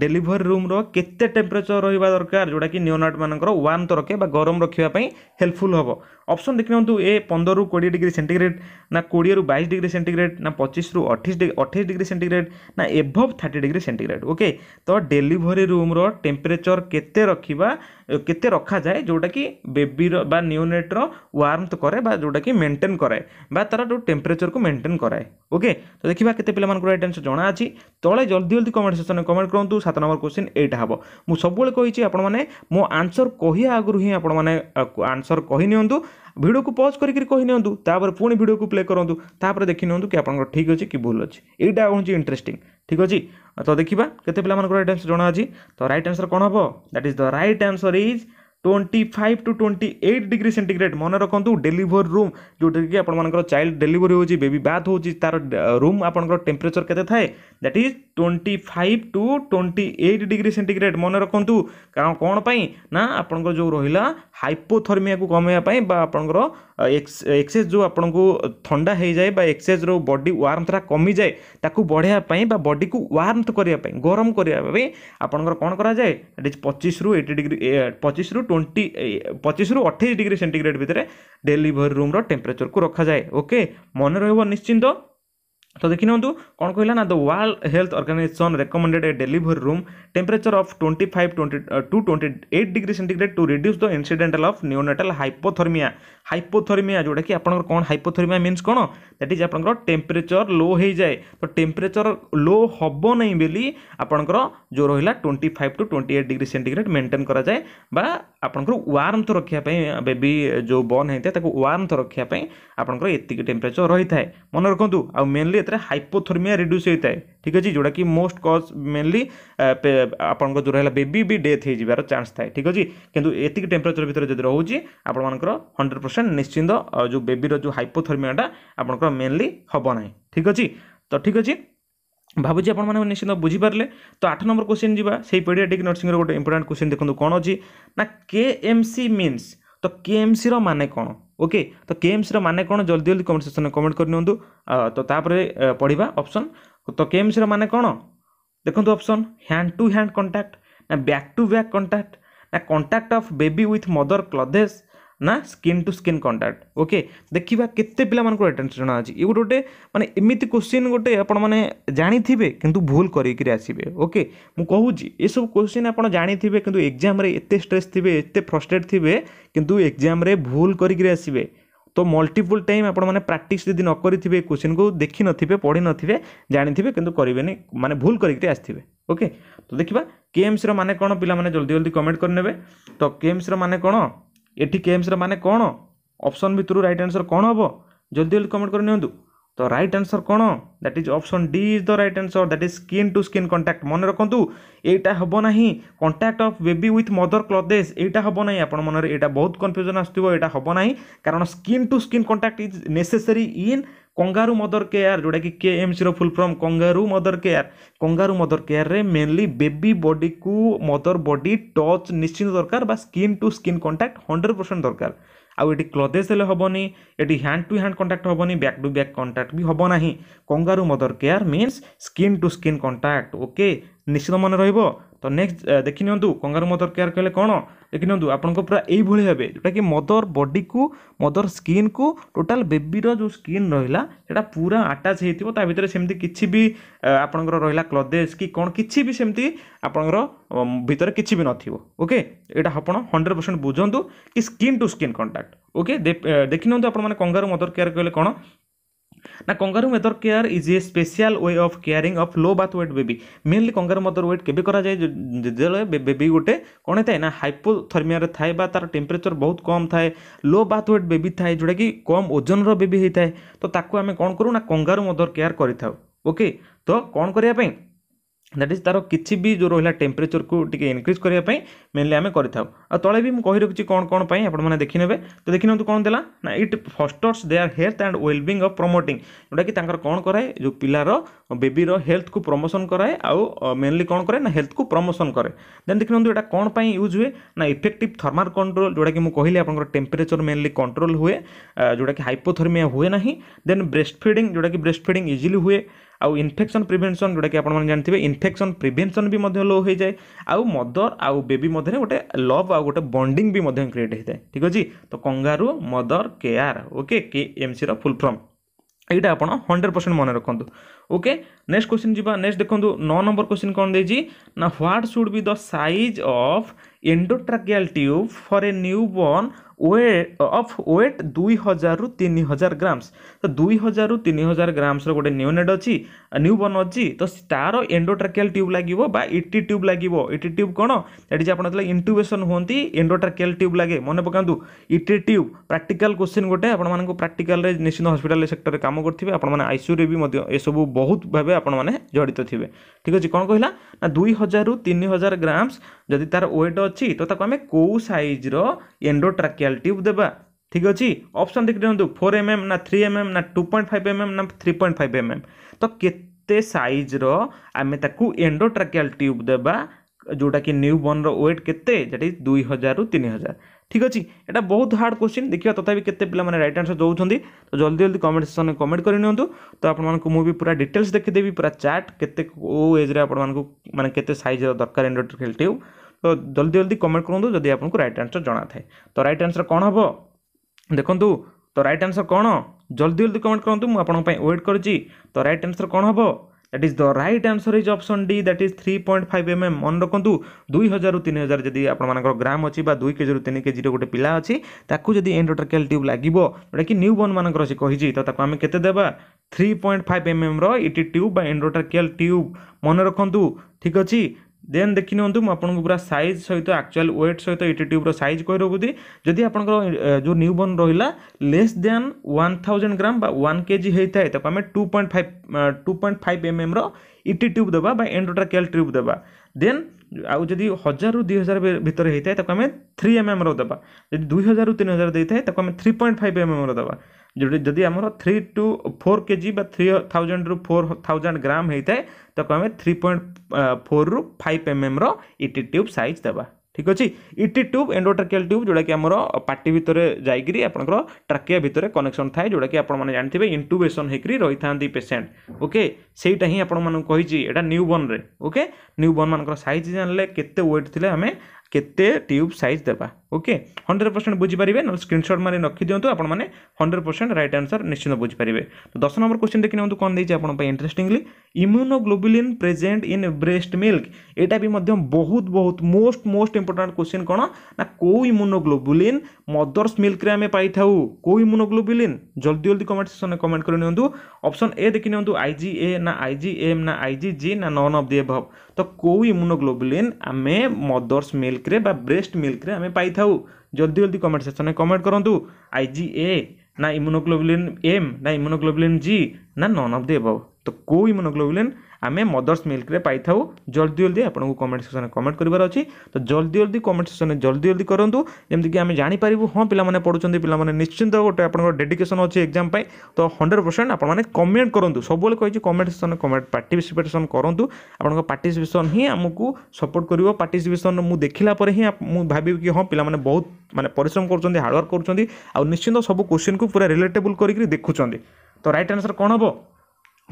ଡେଲିଭରି ରୁମ୍ର କେତେ ଟେମ୍ପରେଚର୍ ରହିବା ଦରକାର ଯେଉଁଟାକି ନିଓନାଟ୍ ମାନଙ୍କର ୱାର୍ମ ତ ରଖେ ବା ଗରମ ରଖିବା ପାଇଁ ହେଲ୍ପଫୁଲ୍ ହେବ ଅପସନ୍ ଦେଖିନିଅନ୍ତୁ ଏ ପନ୍ଦରରୁ କୋଡ଼ିଏ ଡିଗ୍ରୀ ସେଣ୍ଟିଗ୍ରେଡ୍ ନା କୋଡ଼ିଏରୁ ବାଇଶ ଡିଗ୍ରୀ ସେଣ୍ଟିଗ୍ରେଡ୍ ନା ପଚିଶରୁ ଅଠେଇଶ ଅଠେଇଶ ଡିଗ୍ରୀ ସେଣ୍ଟିଗ୍ରେଡ୍ ନା above thirty degree centigrade okay ତ ଡେଲିଭରି ରୁମ୍ର ଟେମ୍ପରେଚର୍ କେତେ ରଖିବା କେତେ ରଖାଯାଏ ଯେଉଁଟାକି ବେବିର ବା ନିଓନେଟ୍ର ୱାର୍ମଥ୍ କରେ ବା ଯେଉଁଟାକି ମେଣ୍ଟେନ୍ କରାଏ ବା ତା'ର ଯେଉଁ ଟେମ୍ପରେଚର୍କୁ ମେଣ୍ଟେନ୍ କରାଏ ଓକେ ତ ଦେଖିବା କେତେ ପିଲାମାନଙ୍କର ଏଇ ଟେନ୍ସ ଜଣାଅଛି ତଳେ ଜଲ୍ଦି ଜଲ୍ଦି କମେଣ୍ଟ ସେକ୍ସନ୍ରେ କମେଣ୍ଟ କରନ୍ତୁ সাত নম্বর কোশ্চিন এইটা হব মু সবুলে কইছি আপনার মো আনসর কহিয়া আগুর হি আপনার আনসর কহি নিউ ভিডিওকে পজ করি কহি নিউ তাপরে পুঁ ভিডিওকে প্লে করতু তাপরে দেখি নিউ কি আপনার ঠিক আছে কি ভুল আছে এইটা হচ্ছে ইন্টারেস্টিং ঠিক আছে তো দেখা কেতে পিলা মানুষ রাইট আনসর জনা আছে তো রাইট আনসর কোণ হব that is the right answer is twenty five to twenty eight degree centigrade मन रखु डेलीभर रूम जोटा कि आप चाइल्ड डेलीभरी हो बेबी बाथ हो तार रूम आपर टेम्परेचर के that is twenty five to twenty eight degree centigrade ମନେ ରଖନ୍ତୁ କାରଣ କ'ଣ ପାଇଁ ନା ଆପଣଙ୍କର ଯେଉଁ ରହିଲା ହାଇପୋଥର୍ମିଆକୁ କମାଇବା ପାଇଁ ବା ଆପଣଙ୍କର ଏକ୍ସେସ୍ ଯେଉଁ ଆପଣଙ୍କୁ ଥଣ୍ଡା ହେଇଯାଏ ବା ଏକ୍ସେସ୍ ଯେଉଁ ବଡ଼ି ୱାର୍ମଥଟା କମିଯାଏ ତାକୁ ବଢ଼ାଇବା ପାଇଁ ବା ବଡ଼ିକୁ ୱାର୍ମଥ କରିବା ପାଇଁ ଗରମ କରିବା ପାଇଁ ଆପଣଙ୍କର କ'ଣ କରାଯାଏ ଇଟ୍ ଇଜ୍ ପଚିଶରୁ ଏଇଟି ଡିଗ୍ରୀ ପଚିଶରୁ ଟ୍ୱେଣ୍ଟି ପଚିଶରୁ ଅଠେଇଶ ଡିଗ୍ରୀ ସେଣ୍ଟିଗ୍ରେଡ଼ ଭିତରେ ଡେଲିଭରି ରୁମ୍ର ଟେମ୍ପରେଚରକୁ ରଖାଯାଏ ଓକେ ମନେ ରହିବ ନିଶ୍ଚିନ୍ତ ତ ଦେଖିନିଅନ୍ତୁ କ'ଣ କହିଲା ନା the world health organization recommended a delivery room temperature of twenty five twenty two twenty eight degree centigrade to reduce the incidental of neonatal hypothermia hypothermia ଯେଉଁଟାକି ଆପଣଙ୍କର କ'ଣ ହାଇପୋଥର୍ମିଆ ମିନ୍ସ କ'ଣ ଦ୍ୟାଟ୍ ଇଜ୍ ଆପଣଙ୍କର ଟେମ୍ପରେଚର୍ ଲୋ ହେଇଯାଏ ତ temperature ଲୋ ହେବ ନାହିଁ ବୋଲି ଆପଣଙ୍କର ଯେଉଁ ରହିଲା twenty five to twenty eight degree centigrade maintain କରାଯାଏ ବା ଆପଣଙ୍କର ୱାର୍ମ ତ ରଖିବା ପାଇଁ ବେବି ଯେଉଁ ବର୍ନ ହେଇଥାଏ ତାକୁ ୱାର୍ମ ତ ରଖିବା ପାଇଁ ଆପଣଙ୍କର ଏତିକି ଟେମ୍ପରେଚର୍ ରହିଥାଏ ମନେ ରଖନ୍ତୁ ଆଉ ମେନଲି ଏଥିରେ ହାଇପୋଥର୍ମିଆ ରିଡ୍ୟୁସ୍ ହୋଇଥାଏ ଠିକ୍ ଅଛି ଯେଉଁଟାକି ମୋଷ୍ଟ କଜ୍ ମେନଲି ଆପଣଙ୍କ ଯେଉଁ ରହିଲା ବେବି ବି ଡେଥ୍ ହୋଇଯିବାର ଚାନ୍ସ ଥାଏ ଠିକ୍ ଅଛି କିନ୍ତୁ ଏତିକି ଟେମ୍ପରେଚର୍ ଭିତରେ ଯଦି ରହୁଛି ଆପଣମାନଙ୍କର ହଣ୍ଡ୍ରେଡ଼ ପରସେଣ୍ଟ ନିଶ୍ଚିନ୍ତ ଯେଉଁ ବେବିର ଯେଉଁ ହାଇପୋଥର୍ମିଆଟା ଆପଣଙ୍କର ମେନଲି ହେବ ନାହିଁ ଠିକ୍ ଅଛି ତ ଠିକ୍ ଅଛି ଭାବୁଛି ଆପଣମାନେ ନିଶ୍ଚିନ୍ତ ବୁଝିପାରିଲେ ତ ଆଠ ନମ୍ବର କୋଶ୍ଚିନ୍ ଯିବା ସେଇ ପେଡ଼ିଆଟିକ୍ ନର୍ସିଂର ଗୋଟେ ଇମ୍ପୋର୍ଟାଣ୍ଟ କୋଶ୍ଚିନ୍ ଦେଖନ୍ତୁ କ'ଣ ଅଛି ନା କେ ଏମ୍ ସି ମିନ୍ସ ତ କେଏମ୍ସିର ମାନେ କ'ଣ ଓକେ ତ କେଏମ୍ସିର ମାନେ କ'ଣ ଜଲ୍ଦି ଜଲ୍ଦି କମେଣ୍ଟ ସେକ୍ସନରେ କମେଣ୍ଟ କରିନିଅନ୍ତୁ ତ ତାପରେ ପଢ଼ିବା ଅପସନ୍ ତ କେଏମ୍ସିର ମାନେ କ'ଣ ଦେଖନ୍ତୁ option hand to hand contact ନା ବ୍ୟାକ୍ ଟୁ ବ୍ୟାକ୍ କଣ୍ଟାକ୍ଟ ନା contact of baby with mother clothes ना skin to skin contact okay देखा केते पाकर एटेन्स जहाँ ये गोटे गोटे मैंने एमती क्वेश्चन गोटे आपने जाथे कि भूल कर आसवे ओके मुझे ये सब क्वेश्चन आप जाथे कि एग्जाम स्ट्रेस थे एत फ्रस्ट्रेट थे कि एक्जाम भूल करके आसवे तो मल्टीपुल टाइम आपने प्राक्ट जब न करेंगे क्वेश्चन को देखी नथिबे पढ़ी ना जाथे कि करेनि माने भूल करके आसवे ओके तो देखा केएमसी मान कौन पे जल्दी जल्दी कमेंट करे तो केएमसी मान कौन ଏଠି କେମ୍ସର ମାନେ କ'ଣ ଅପସନ୍ ଭିତରୁ ରାଇଟ୍ ଆନ୍ସର୍ କ'ଣ ହେବ ଜଲ୍ଦି ଜଲ୍ଦି କମେଣ୍ଟ କରି ନିଅନ୍ତୁ ତ ରାଇଟ୍ ଆନ୍ସର୍ କ'ଣ that is option D is the right answer that is skin to skin contact ମନେ ରଖନ୍ତୁ ଏଇଟା ହେବ ନାହିଁ contact of baby with mother clothes ଏଇଟା ହେବ ନାହିଁ ଆପଣ ମନରେ ଏଇଟା ବହୁତ କନଫ୍ୟୁଜନ୍ ଆସୁଥିବ ଏଇଟା ହେବ ନାହିଁ କାରଣ skin to skin contact is necessary in kangaroo mother care ଯେଉଁଟାକି କେଏମ୍ସିର full form kangaroo mother care kangaroo mother କେୟାରରେ ମେନଲି ବେବି ବଡ଼ିକୁ ମଦର ବଡ଼ି ଟଚ୍ ନିଶ୍ଚିନ୍ତ ଦରକାର ବା skin to skin contact hundred percent ଦରକାର ଆଉ ଏଠି କ୍ଲଦେସ୍ ହେଲେ ହେବନି ଏଠି ହ୍ୟାଣ୍ଡ ଟୁ ହ୍ୟାଣ୍ଡ କଣ୍ଟାକ୍ଟ ହେବନି ବ୍ୟାକ୍ ଟୁ ବ୍ୟାକ୍ କଣ୍ଟାକ୍ଟ ବି ହେବ ନାହିଁ kangaroo mother care means skin to skin contact okay ନିଶ୍ଚିତ ମନେ ରହିବ ତ ନେକ୍ସଟ ଦେଖିନିଅନ୍ତୁ କଙ୍ଗାରୁ ମଦର କେୟାର କହିଲେ କ'ଣ ଦେଖିନିଅନ୍ତୁ ଆପଣଙ୍କ ପୁରା ଏଇଭଳି ଭାବେ ଯେଉଁଟାକି ମଦର ବଡ଼ିକୁ ମଦର ସ୍କିନ୍କୁ ଟୋଟାଲ ବେବିର ଯେଉଁ ସ୍କିନ୍ ରହିଲା ସେଇଟା ପୁରା ଆଟାଚ୍ ହେଇଥିବ ତା ଭିତରେ ସେମିତି କିଛି ବି ଆପଣଙ୍କର ରହିଲା କ୍ଲଦେସ୍ କି କ'ଣ କିଛି ବି ସେମିତି ଆପଣଙ୍କର ଭିତରେ କିଛି ବି ନଥିବ ଓକେ ଏଇଟା ଆପଣ ହଣ୍ଡ୍ରେଡ଼ ପରସେଣ୍ଟ ବୁଝନ୍ତୁ କି skin to skin contact okay ଦେଖି ନିଅନ୍ତୁ ଆପଣମାନେ କଙ୍ଗାରୁ ମଦର କେୟାର କହିଲେ କ'ଣ ନା kangaroo mother care is a special way of caring of low birth weight baby mainly kangaroo mother weight କେବେ କରାଯାଏ ଯେତେବେଳେ ବେବି ଗୋଟେ କ'ଣ ହେଇଥାଏ ନା ହାଇପୋଥର୍ମିଆରେ ଥାଏ ବା ତାର ଟେମ୍ପରେଚର୍ ବହୁତ କମ୍ ଥାଏ ଲୋ ବାଥ୍ ୱେଟ୍ ବେବି ଥାଏ ଯେଉଁଟାକି କମ୍ ଓଜନର ବେବି ହେଇଥାଏ ତ ତାକୁ ଆମେ କ'ଣ କରୁ ନା କଙ୍ଗାରୁ ମଦର୍ କେୟାର୍ କରିଥାଉ ଓକେ ତ କ'ଣ କରିବା ପାଇଁ ଦ୍ୟାଟ୍ ଇଜ୍ ତାର କିଛି ବି ଯେଉଁ ରହିଲା ଟେମ୍ପରେଚରକୁ ଟିକେ ଇନକ୍ରିଜ୍ କରିବା ପାଇଁ ମେନଲି ଆମେ କରିଥାଉ ଆଉ ତଳେ ବି ମୁଁ କହି ରଖିଛି କ'ଣ କ'ଣ ପାଇଁ ଆପଣମାନେ ଦେଖିନେବେ ତ ଦେଖିନିଅନ୍ତୁ କ'ଣ ଦେଲା ନା it fosters their health and wellbeing of promoting ଯେଉଁଟାକି ତାଙ୍କର କ'ଣ କରାଏ ଯେଉଁ ପିଲାର ବେବିର ହେଲ୍ଥକୁ ପ୍ରମୋସନ୍ କରାଏ ଆଉ ମେନଲି କ'ଣ କରେ ନା ହେଲ୍ଥକୁ ପ୍ରମୋସନ୍ କରେ ଦେନ୍ ଦେଖିନିଅନ୍ତୁ ଏଇଟା କ'ଣ ପାଇଁ ୟୁଜ୍ ହୁଏ ନା ଇଫେକ୍ଟିଭ୍ ଥର୍ମାଲ୍ କଣ୍ଟ୍ରୋଲ୍ ଯେଉଁଟାକି ମୁଁ କହିଲି ଆପଣଙ୍କର ଟେମ୍ପରେଚର୍ ମେନଲି କଣ୍ଟ୍ରୋଲ୍ ହୁଏ ଯେଉଁଟାକି ହାଇପୋଥର୍ମିଆ ହୁଏ ନାହିଁ ଦେନ୍ ବ୍ରେଷ୍ଟ ଫିଡ଼ିଂ ଯେଉଁଟାକି ବ୍ରେଷ୍ଟ ଫିଡ଼ିଂ ଇଜିଲି ହୁଏ ଆଉ ଇନଫେକ୍ସନ୍ ପ୍ରିଭେନ୍ସନ୍ ଯେଉଁଟାକି ଆପଣମାନେ ଜାଣିଥିବେ ଇନଫେକ୍ସନ୍ ପ୍ରିଭେନ୍ସନ୍ ବି ମଧ୍ୟ ଲୋ ହୋଇଯାଏ ଆଉ ମଦର ଆଉ ବେବି ମଧ୍ୟରେ ଗୋଟେ ଲଭ୍ ଆଉ ଗୋଟେ ବଣ୍ଡିଂ ବି ମଧ୍ୟ କ୍ରିଏଟ୍ ହୋଇଥାଏ ଠିକ୍ ଅଛି ତ kangaroo mother care okay K ଏମ୍ସିର ଫୁଲ୍ ଫର୍ମ ଏଇଟା ଆପଣ ହଣ୍ଡ୍ରେଡ଼ ପରସେଣ୍ଟ ମନେ ରଖନ୍ତୁ ଓକେ ନେକ୍ସଟ କ୍ୱେଶ୍ଚିନ୍ ଯିବା ନେକ୍ସଟ ଦେଖନ୍ତୁ ନଅ ନମ୍ବର କ୍ୱେଶ୍ଚିନ୍ କ'ଣ ଦେଇଛି ନା what should be the size of endotracheal tube for a new born way of weight দুই হজারରୁ ତିନି ହଜାର ଗ୍ରାମ୍ସ ତ ଦୁଇ ହଜାରରୁ ତିନି ହଜାର ଗ୍ରାମ୍ସର ଗୋଟେ ନ୍ୟୁନେଟ୍ ଅଛି ନ୍ୟୁ ବର୍ନ ଅଛି ତ ତା'ର ଏଣ୍ଡୋଟ୍ରାକିଆଲ ଟ୍ୟୁବ୍ ଲାଗିବ ବା ଇଟି ଟ୍ୟୁବ୍ ଲାଗିବ ଇଟି ଟ୍ୟୁବ୍ କ'ଣ ଏଠି ଯେ ଆପଣ ଯେତେବେଳେ ଇଣ୍ଟୁବେସନ୍ ହୁଅନ୍ତି ଏଣ୍ଡୋଟ୍ରାକିଆଲ ଟ୍ୟୁବ୍ ଲାଗେ ମନେ ପକାନ୍ତୁ ଇଟି ଟ୍ୟୁବ୍ ପ୍ରାକ୍ଟିକାଲ କୋଶ୍ଚିନ୍ ଗୋଟେ ଆପଣମାନଙ୍କୁ ପ୍ରାକ୍ଟିକାଲରେ ନିଶ୍ଚିନ୍ତ ହସ୍ପିଟାଲ ସେକ୍ଟରରେ କାମ କରୁଥିବେ ଆପଣମାନେ ଆଇସିୟୁରେ ବି ମଧ୍ୟ ଏସବୁ ବହୁତ ଭାବେ ଆପଣମାନେ ଜଡ଼ିତ ଥିବେ ଠିକ୍ ଅଛି କ'ଣ କହିଲା ନା ଦୁଇ ହଜାରରୁ ତିନି ହଜାର ଗ୍ରାମ୍ସ ଯଦି ତା'ର ୱେଟ୍ ଅଛି ତ ତାକୁ ଆମେ କେଉଁ ସାଇଜ୍ର ଏଣ୍ଡୋଟ୍ରାକିଆଲ एल ट्यूब देवा ठीक अच्छे अप्सन देखिए दिखाँ फोर एम एम ना थ्री एम एम ना two point five M M ना three point five M M तो के सैज्र आम एंडोट्राकिल ट्यूब देवा जोटा कि न्यूबर्न रेट के दुई हजार रू तीन हजार ठीक अच्छे एट बहुत हार्ड क्वेश्चन देखिए तथा के पाने रईट आन्सर दौरान तो जल्दी जल्दी कमेंट सेक्शन में कमेंट कर तो आपको मुझे पूरा डिटेल्स देखीदेवी पूरा चार्ट के एज्रे आप मैंने के सजर दरकार एंडोट्राकिल ट्यूब ତ ଜଲ୍ଦି ଜଲ୍ଦି କମେଣ୍ଟ କରନ୍ତୁ ଯଦି ଆପଣଙ୍କୁ ରାଇଟ୍ ଆନ୍ସର୍ ଜଣାଥାଏ ତ ରାଇଟ୍ ଆନ୍ସର୍ କ'ଣ ହେବ ଦେଖନ୍ତୁ ତ ରାଇଟ୍ ଆନ୍ସର୍ କ'ଣ ଜଲ୍ଦି ଜଲ୍ଦି କମେଣ୍ଟ କରନ୍ତୁ ମୁଁ ଆପଣଙ୍କ ପାଇଁ ୱେଟ୍ କରିଛି ତ ରାଇଟ୍ ଆନ୍ସର୍ କ'ଣ ହେବ that is the right answer is option D that is three point five M M ମନେ ରଖନ୍ତୁ ଦୁଇ ହଜାରରୁ ତିନି ହଜାର ଯଦି ଆପଣମାନଙ୍କର ଗ୍ରାମ ଅଛି ବା ଦୁଇ କେଜିରୁ ତିନି କେଜିର ଗୋଟେ ପିଲା ଅଛି ତାକୁ ଯଦି ଏଣ୍ଡୋଟ୍ରାକିଆଲ ଟ୍ୟୁବ୍ ଲାଗିବ ଯେଉଁଟାକି ନ୍ୟୁ ବର୍ଣ୍ଣମାନଙ୍କର ସେ କହିଛି ତ ତାକୁ ଆମେ କେତେ ଦେବା three point five M M র এটি টিউব বা এন্ড্রোটাকিয়াল টিউব মনে রাখতু ঠিক আছে ଦେନ୍ ଦେଖିନିଅନ୍ତୁ ମୁଁ ଆପଣଙ୍କୁ ପୁରା ସାଇଜ୍ ସହିତ ଆକ୍ଚୁଆଲ୍ ୱେଟ୍ ସହିତ ଇଟି ଟ୍ୟୁବ୍ର ସାଇଜ୍ କହି ରଖୁଛି ଯଦି ଆପଣଙ୍କର ଯେଉଁ ନ୍ୟୁ ବର୍ଣ୍ଣ ରହିଲା less then one thousand gram ବା ୱାନ୍ କେଜି ହେଇଥାଏ ତାକୁ ଆମେ two point five two point five ଏମ୍ଏମ୍ର ଇଟି ଟ୍ୟୁବ୍ ଦେବା ବା ଏଣ୍ଡୋଟ୍ରାକିଆଲ୍ ଟ୍ୟୁବ୍ ଦେବା ଦେନ୍ ଆଉ ଯଦି ହଜାରରୁ ଦୁଇ ହଜାର ଭିତରେ ହେଇଥାଏ ତାକୁ ଆମେ ଥ୍ରୀ ଏମ୍ଏମ୍ର ଦେବା ଯଦି ଦୁଇ ହଜାରରୁ ତିନି ହଜାର ଦେଇଥାଏ ତାକୁ ଆମେ ଥ୍ରୀ ପଏଣ୍ଟ ଫାଇଭ୍ ଏମ୍ଏମ୍ର ଦେବା ଯେଉଁଠି ଯଦି ଆମର three to four K G ବା ଥ୍ରୀ ଥାଉଜେଣ୍ଡରୁ ଫୋର୍ ଥାଉଜେଣ୍ଡ ଗ୍ରାମ୍ ହେଇଥାଏ ତାକୁ ଆମେ ଥ୍ରୀ ପଏଣ୍ଟ ଫୋର୍ରୁ ଫାଇଭ୍ ଏମ୍ ଏମ୍ର ଇ ଟି ଟ୍ୟୁବ୍ ସାଇଜ୍ ଦେବା ଠିକ୍ ଅଛି ଇ ଟି ଟ୍ୟୁବ୍ ଏଣ୍ଡୋଟ୍ରାକିଆଲ୍ ଟ୍ୟୁବ୍ ଯେଉଁଟାକି ଆମର ପାଟି ଭିତରେ ଯାଇକିରି ଆପଣଙ୍କର ଟ୍ରାକିଆ ଭିତରେ କନେକ୍ସନ୍ ଥାଏ ଯେଉଁଟାକି ଆପଣମାନେ ଜାଣିଥିବେ ଇଣ୍ଟୁବେସନ୍ ହେଇକିରି ରହିଥାନ୍ତି ପେସେଣ୍ଟ ଓକେ ସେଇଟା ହିଁ ଆପଣମାନଙ୍କୁ କହିଛି ଏଇଟା ନ୍ୟୁ ବର୍ନରେ ଓକେ ନ୍ୟୁ ବର୍ନମାନଙ୍କର ସାଇଜ୍ ଜାଣିଲେ କେତେ ୱେଟ୍ ଥିଲେ ଆମେ କେତେ ଟ୍ୟୁବ୍ ସାଇଜ୍ ଦେବା ଓକେ ହଣ୍ଡ୍ରେଡ଼ ପରସେଣ୍ଟ ବୁଝିପାରିବେ ନହେଲେ ସ୍କ୍ରିନସଟ୍ ମାରି ରଖିଦିଅନ୍ତୁ ଆପଣମାନେ ହଣ୍ଡ୍ରେଡ଼ ପରସେଣ୍ଟ ରାଇଟ୍ ଆନ୍ସର୍ ନିଶ୍ଚିନ୍ତ ବୁଝିପାରିବେ ତ ଦଶ ନମ୍ବର କ୍ୱେଶ୍ଚିନ୍ ଦେଖି ନିଅନ୍ତୁ କ'ଣ ଦେଇଛି ଆପଣଙ୍କ ପାଇଁ interestingly immunoglobulin present in breast milk ଏଇଟା ବି ମଧ୍ୟ ବହୁତ ବହୁତ ମୋଷ୍ଟ ମୋଷ୍ଟ ଇମ୍ପୋର୍ଟାଣ୍ଟ କ୍ୱେଶ୍ଚିନ୍ କ'ଣ ନା କେଉଁ ଇମ୍ୟୁନୋଗ୍ଲୋବୁଲିନ୍ ମଦର୍ସ ମିଲ୍କରେ ଆମେ ପାଇଥାଉ କେଉଁ ଇମ୍ୟୁନୋଗ୍ଲୋବୁଲିନ୍ ଜଲ୍ଦି ଜଲ୍ଦି କମେଣ୍ଟ ସେକ୍ସନ୍ରେ କମେଣ୍ଟ କରି ନିଅନ୍ତୁ ଅପସନ୍ ଏ ଦେଖି ନିଅନ୍ତୁ ଆଇ ଜି ଏ ନା ଆଇ ଜି ଏମ୍ ନା ଆଇ ଜି ଜି ନା ନନ୍ ଅଫ୍ ଦି ଏଭଭ୍ ତ କେଉଁ ଇମ୍ୟୁନୋଗ୍ଲୋବୁଲିନ୍ ଆମେ ମଦର୍ସ ମିଲ୍କରେ ବା ବ୍ରେଷ୍ଟ ମିଲ୍କରେ ଆମେ ପାଇଥାଉ ଜଲ୍ଦି ଜଲ୍ଦି କମେଣ୍ଟ ସେକ୍ସନରେ କମେଣ୍ଟ କରନ୍ତୁ ଆଇ ଜି ଏ ନା ଇମ୍ୟୁନୋଗ୍ଲୋବୁଲିନ୍ ଏମ୍ ନା ଇମ୍ୟୁନୋଗ୍ଲୋବୁଲିନ୍ ଜି ନା ନନ୍ ଅଫ୍ ଦି ଏଭବ୍ ତ କେଉଁ ଇମ୍ୟୁନୋଗ୍ଲୋବୁଲିନ୍ ଆମେ ମଦର୍ସ ମିଲ୍କରେ ପାଇଥାଉ ଜଲ୍ଦି ଜଲ୍ଦି ଆପଣଙ୍କୁ କମେଣ୍ଟ ସେକ୍ସନ୍ରେ କମେଣ୍ଟ କରିବାର ଅଛି ତ ଜଲ୍ଦି ଜଲ୍ଦି କମେଣ୍ଟ ସେକ୍ସନ୍ରେ ଜଲ୍ଦି ଜଲ୍ଦି କରନ୍ତୁ ଯେମିତିକି ଆମେ ଜାଣିପାରିବୁ ହଁ ପିଲାମାନେ ପଢ଼ୁଛନ୍ତି ପିଲାମାନେ ନିଶ୍ଚିନ୍ତ ଗୋଟେ ଆପଣଙ୍କର ଡେଡିକେସନ୍ ଅଛି ଏକ୍ଜାମ୍ ପାଇଁ ତ ହଣ୍ଡ୍ରେଡ଼ ପରସେଣ୍ଟ ଆପଣମାନେ କମେଣ୍ଟ କରନ୍ତୁ ସବୁବେଳେ କହିଛି କମେଣ୍ଟ ସେକ୍ସନ୍ରେ କମେଣ୍ଟ ପାର୍ଟିସିପେସନ୍ କରନ୍ତୁ ଆପଣଙ୍କ ପାର୍ଟିସିପେସନ୍ ହିଁ ଆମକୁ ସପୋର୍ଟ କରିବ ପାର୍ଟିସିପେସନ୍ ମୁଁ ଦେଖିଲା ପରେ ହିଁ ମୁଁ ଭାବିବି କି ହଁ ପିଲାମାନେ ବହୁତ ମାନେ ପରିଶ୍ରମ କରୁଛନ୍ତି ହାର୍ଡ଼ୱାର୍କ କରୁଛନ୍ତି ଆଉ ନିଶ୍ଚିନ୍ତ ସବୁ କୋଶ୍ଚିନ୍କୁ ପୁରା ରିଲେଟେବୁଲ୍ କରିକି ଦେଖୁଛନ୍ତି ତ ରାଇଟ୍ ଆନ୍ସର୍ କ'ଣ ହେବ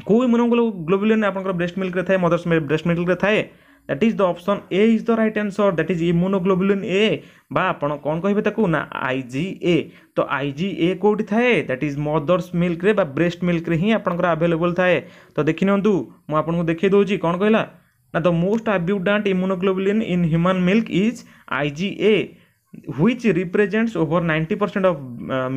कोई मन ग्लोबुलन ब्रेस्ट मिल्क था मदर्स ब्रेस्ट मिल्क थाए that is the option A is the right answer that is immunoglobulin A बा कौन कहे ना ए तो आई जी ए कौटी थाए दैट इज मदर्स मिल्क रे ब्रेस्ट मिल्क रे तो ही आपंकर आभेलेबल थाए तो देखी नि देखे दौर कौन कहला ना द मोस्ट आब्यूडाट immunoglobulin in human milk is I IgA which represents over ninety percent of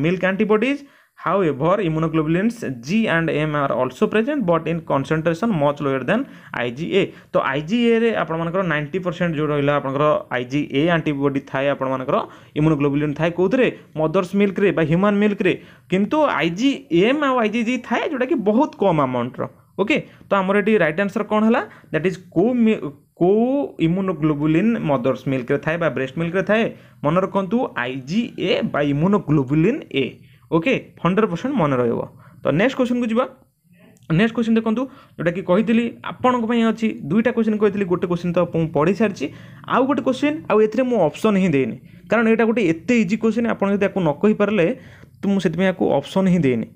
milk antibodies However, immunoglobulins G and M are also present but in concentration much lower than IgA. तो IgA रे आपण मानकर 90% जो रहिला आपनकर IgA antibody थाए आपण मानकर इम्यूनोग्लोबुलिन थाए कोथरे मदर्स मिल्क रे बा ह्यूमन मिल्क रे किंतु IgM आ IgG थाए जोटा कि बहुत कम अमाउंट रो ओके तो हमर एटी राइट आंसर कोन हला दैट इज को को इम्यूनोग्लोबुलिन मदर्स मिल्क रे थाए बा ब्रेस्ट मिल्क रे थाए मन रखंतु IgA बा immunoglobulin A okay hundred percent ମନେ ରହିବ ତ ନେକ୍ସଟ କ୍ୱେଶ୍ଚନକୁ ଯିବା ନେକ୍ସଟ କ୍ୱେଶ୍ଚନ ଦେଖନ୍ତୁ ଯେଉଁଟାକି କହିଥିଲି ଆପଣଙ୍କ ପାଇଁ ଅଛି ଦୁଇଟା କ୍ୱେଶ୍ଚନ କହିଥିଲି ଗୋଟେ କ୍ୱେଶ୍ଚନ ତ ମୁଁ ପଢ଼ି ସାରିଛି ଆଉ ଗୋଟେ କ୍ୱେଶ୍ଚନ ଆଉ ଏଥିରେ ମୁଁ ଅପସନ୍ ହିଁ ଦେଇନି କାରଣ ଏଇଟା ଗୋଟେ ଏତେ ଇଜି କ୍ୱେଶ୍ଚନ ଆପଣ ଯଦି ଆକୁ ନ କହିପାରିଲେ ତ ମୁଁ ସେଥିପାଇଁ ଆକୁ ଅପସନ୍ ହିଁ ଦେଇନି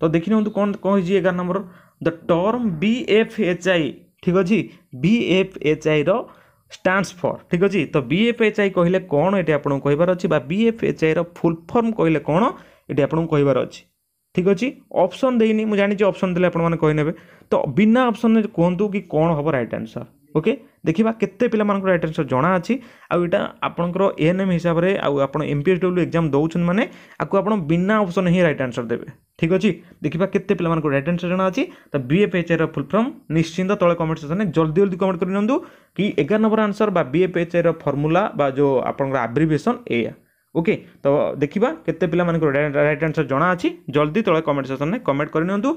ତ ଦେଖି ନିଅନ୍ତୁ କ'ଣ କ'ଣ ହେଇଛି ଏଗାର ନମ୍ବର the term B F H I ଠିକ୍ ଅଛି ବି ଏଫ୍ ଏଚ୍ ଆଇର ଷ୍ଟାଣ୍ଡସ୍ ଫର୍ ଠିକ୍ ଅଛି ତ ବି ଏଫ୍ ଏଚ୍ ଆଇ କହିଲେ କ'ଣ ଏଠି ଆପଣଙ୍କୁ କହିବାର ଅଛି ବା ବି ଏଫ୍ ଏଚ୍ ଆଇର ଫୁଲ୍ ଫର୍ମ କହିଲେ କ'ଣ ଏଠି ଆପଣଙ୍କୁ କହିବାର ଅଛି ଠିକ୍ ଅଛି ଅପସନ୍ ଦେଇନି ମୁଁ ଜାଣିଛି ଅପସନ୍ ଦେଲେ ଆପଣମାନେ କହିନେବେ ତ ବିନା ଅପସନ୍ରେ କୁହନ୍ତୁ କି କ'ଣ ହେବ ରାଇଟ୍ ଆନ୍ସର୍ ଓକେ ଦେଖିବା କେତେ ପିଲାମାନଙ୍କ ରାଇଟ୍ ଆନ୍ସର୍ ଜଣା ଅଛି ଆଉ ଏଇଟା ଆପଣଙ୍କର ଏଏନ୍ଏମ୍ ହିସାବରେ ଆଉ ଆପଣ M P S W exam ଦେଉଛନ୍ତି ମାନେ ଆକୁ ଆପଣ ବିନା ଅପସନ୍ ହିଁ ରାଇଟ୍ ଆନ୍ସର୍ ଦେବେ ଠିକ୍ ଅଛି ଦେଖିବା କେତେ ପିଲାମାନଙ୍କୁ ରାଇଟ୍ ଆନ୍ସର୍ ଜଣା ଅଛି ତ ବିଏଫ୍ଏଚ୍ଆଇର ଫୁଲ୍ ଫର୍ମ ନିଶ୍ଚିନ୍ତ ତଳେ କମେଣ୍ଟ ସେକ୍ସନ୍ରେ ଜଲ୍ଦି ଜଲ୍ଦି କମେଣ୍ଟ କରିନିଅନ୍ତୁ କି ଏଗାର ନମ୍ବର ଆନ୍ସର୍ ବା ବିଏଫ୍ଏଚ୍ଆଇର ଫର୍ମୁଲା ବା ଯେଉଁ ଆପଣଙ୍କର ଆବ୍ରିଭିଏସନ୍ ଏଇଆ ওকে ତ ଦେଖିବା କେତେ ପିଲାମାନଙ୍କର ରାଇଟ୍ ଆନ୍ସର୍ ଜଣା ଅଛି ଜଲ୍ଦି ତଳେ କମେଣ୍ଟ ସେକ୍ସନ୍ରେ କମେଣ୍ଟ କରିନିଅନ୍ତୁ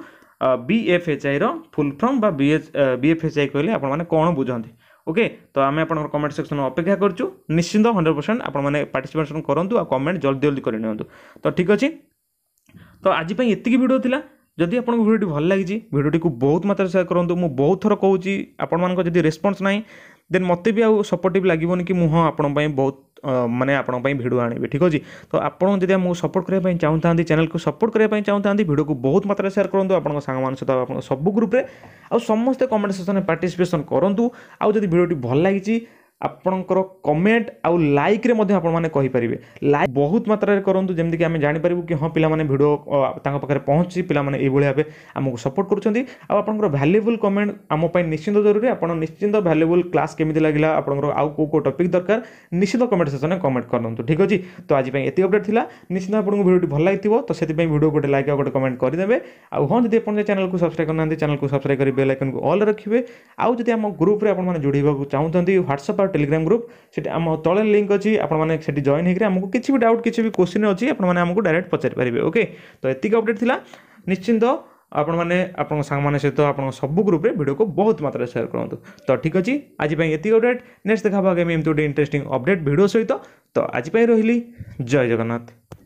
ବିଏଫ୍ଏଚ୍ଆଇର ଫୁଲ୍ ଫର୍ମ ବା ବିଏଚ୍ ବିଏଫ୍ଏଚ୍ଆଇ କହିଲେ ଆପଣମାନେ କ'ଣ ବୁଝନ୍ତି ଓକେ ତ ଆମେ ଆପଣଙ୍କର କମେଣ୍ଟ ସେକ୍ସନ୍ ଅପେକ୍ଷା କରୁଛୁ ନିଶ୍ଚିନ୍ତ ହଣ୍ଡ୍ରେଡ଼ ପରସେଣ୍ଟ ଆପଣମାନେ ପାର୍ଟିସିପେସନ୍ କରନ୍ତୁ ଆଉ କମେଣ୍ଟ ଜଲ୍ଦି ଜଲ୍ଦି କରିନିଅନ୍ତୁ ତ ଠିକ୍ ଅଛି ତ ଆଜି ପାଇଁ ଏତିକି ଭିଡ଼ିଓ ଥିଲା ଯଦି ଆପଣଙ୍କୁ ଭିଡ଼ିଓଟି ଭଲ ଲାଗିଛି ଭିଡ଼ିଓଟିକୁ ବହୁତ ମାତ୍ରାରେ ସେୟାର କରନ୍ତୁ ମୁଁ ବହୁତ ଥର କହୁଛି ଆପଣମାନଙ୍କ ଯଦି ରେସ୍ପନ୍ସ ନାହିଁ ଦେନ୍ ମୋତେ ବି ଆଉ ସପୋର୍ଟିଭ୍ ଲାଗିବନି କି ମୁଁ ହଁ ଆପଣଙ୍କ ପାଇଁ ବହୁତ ମାନେ ଆପଣଙ୍କ ପାଇଁ ଭିଡ଼ିଓ ଆଣିବି ଠିକ୍ ଅଛି ତ ଆପଣ ଯଦି ଆମକୁ ସପୋର୍ଟ କରିବା ପାଇଁ ଚାହୁଁଥାନ୍ତି ଚ୍ୟାନେଲ୍କୁ ସପୋର୍ଟ କରିବା ପାଇଁ ଚାହୁଁଥାନ୍ତି ଭିଡ଼ିଓକୁ ବହୁତ ମାତ୍ରାରେ ସେୟାର କରନ୍ତୁ ଆପଣଙ୍କ ସାଙ୍ଗମାନଙ୍କ ସହିତ ଆପଣଙ୍କ ସବୁ ଗ୍ରୁପ୍ରେ ଆଉ ସମସ୍ତେ କମେଣ୍ଟ ସେକ୍ସନରେ ପାର୍ଟିସିପେସନ୍ କରନ୍ତୁ ଆଉ ଯଦି ଭିଡ଼ିଓଟି ଭଲ ଲାଗିଛି आपणकर कमेंट आउ लाइक आपर लाइक बहुत मात्रा मात्र करूँ जमीक कि हाँ पिला भिड पाखे पहुँच पाने ये भाव आमको सपोर्ट करुँचर भैल्युबुल कमेंट आमपाई निश्चिंत जरूरी आप निश्चिंत भैल्युबुल क्लास केमी लगे आपंकर आउ कौ टपिक दरकार निश्चित कमेंट सेसन में कमेंट करूँ ठीक अच्छी तो आज ये अपडेट थी निश्चित आपको भिडियो भल लगे तो से भिडियो गोटे लाइक आ गए कमेंट करदे आउ हाँ जब आप चैनल को सब्सक्राइब करना चैनल को सब्सक्राइब कर बेलैकन को अल्ल रखे आज जब आम ग्रुप्रे आप जोड़े चाहते ह्वाट्सअप ଟେଲିଗ୍ରାମ ଗ୍ରୁପ୍ ସେଠି ଆମ ତଳେ ଲିଙ୍କ୍ ଅଛି ଆପଣମାନେ ସେଠି ଜଏନ୍ ହେଇକରି ଆମକୁ କିଛି ବି ଡାଉଟ୍ କିଛି ବି କୋଶ୍ଚିନ୍ ଅଛି ଆପଣମାନେ ଆମକୁ ଡାଇରେକ୍ଟ ପଚାରି ପାରିବେ ଓକେ ତ ଏତିକି ଅପଡ଼େଟ୍ ଥିଲା ନିଶ୍ଚିନ୍ତ ଆପଣମାନେ ଆପଣଙ୍କ ସାଙ୍ଗମାନେ ସହିତ ଆପଣଙ୍କ ସବୁ ଗ୍ରୁପ୍ରେ ଭିଡ଼ିଓକୁ ବହୁତ ମାତ୍ରାରେ ସେୟାର କରନ୍ତୁ ତ ଠିକ୍ ଅଛି ଆଜି ପାଇଁ ଏତିକି ଅପଡ଼େଟ୍ ନେକ୍ସଟ ଦେଖା ହେବ ଆଗାମୀ ଏମିତି ଗୋଟେ ଇଣ୍ଟରେଷ୍ଟିଂ ଅପଡ଼େଟ୍ ଭିଡ଼ିଓ ସହିତ ତ ଆଜି ପାଇଁ ରହିଲି ଜୟ ଜଗନ୍ନାଥ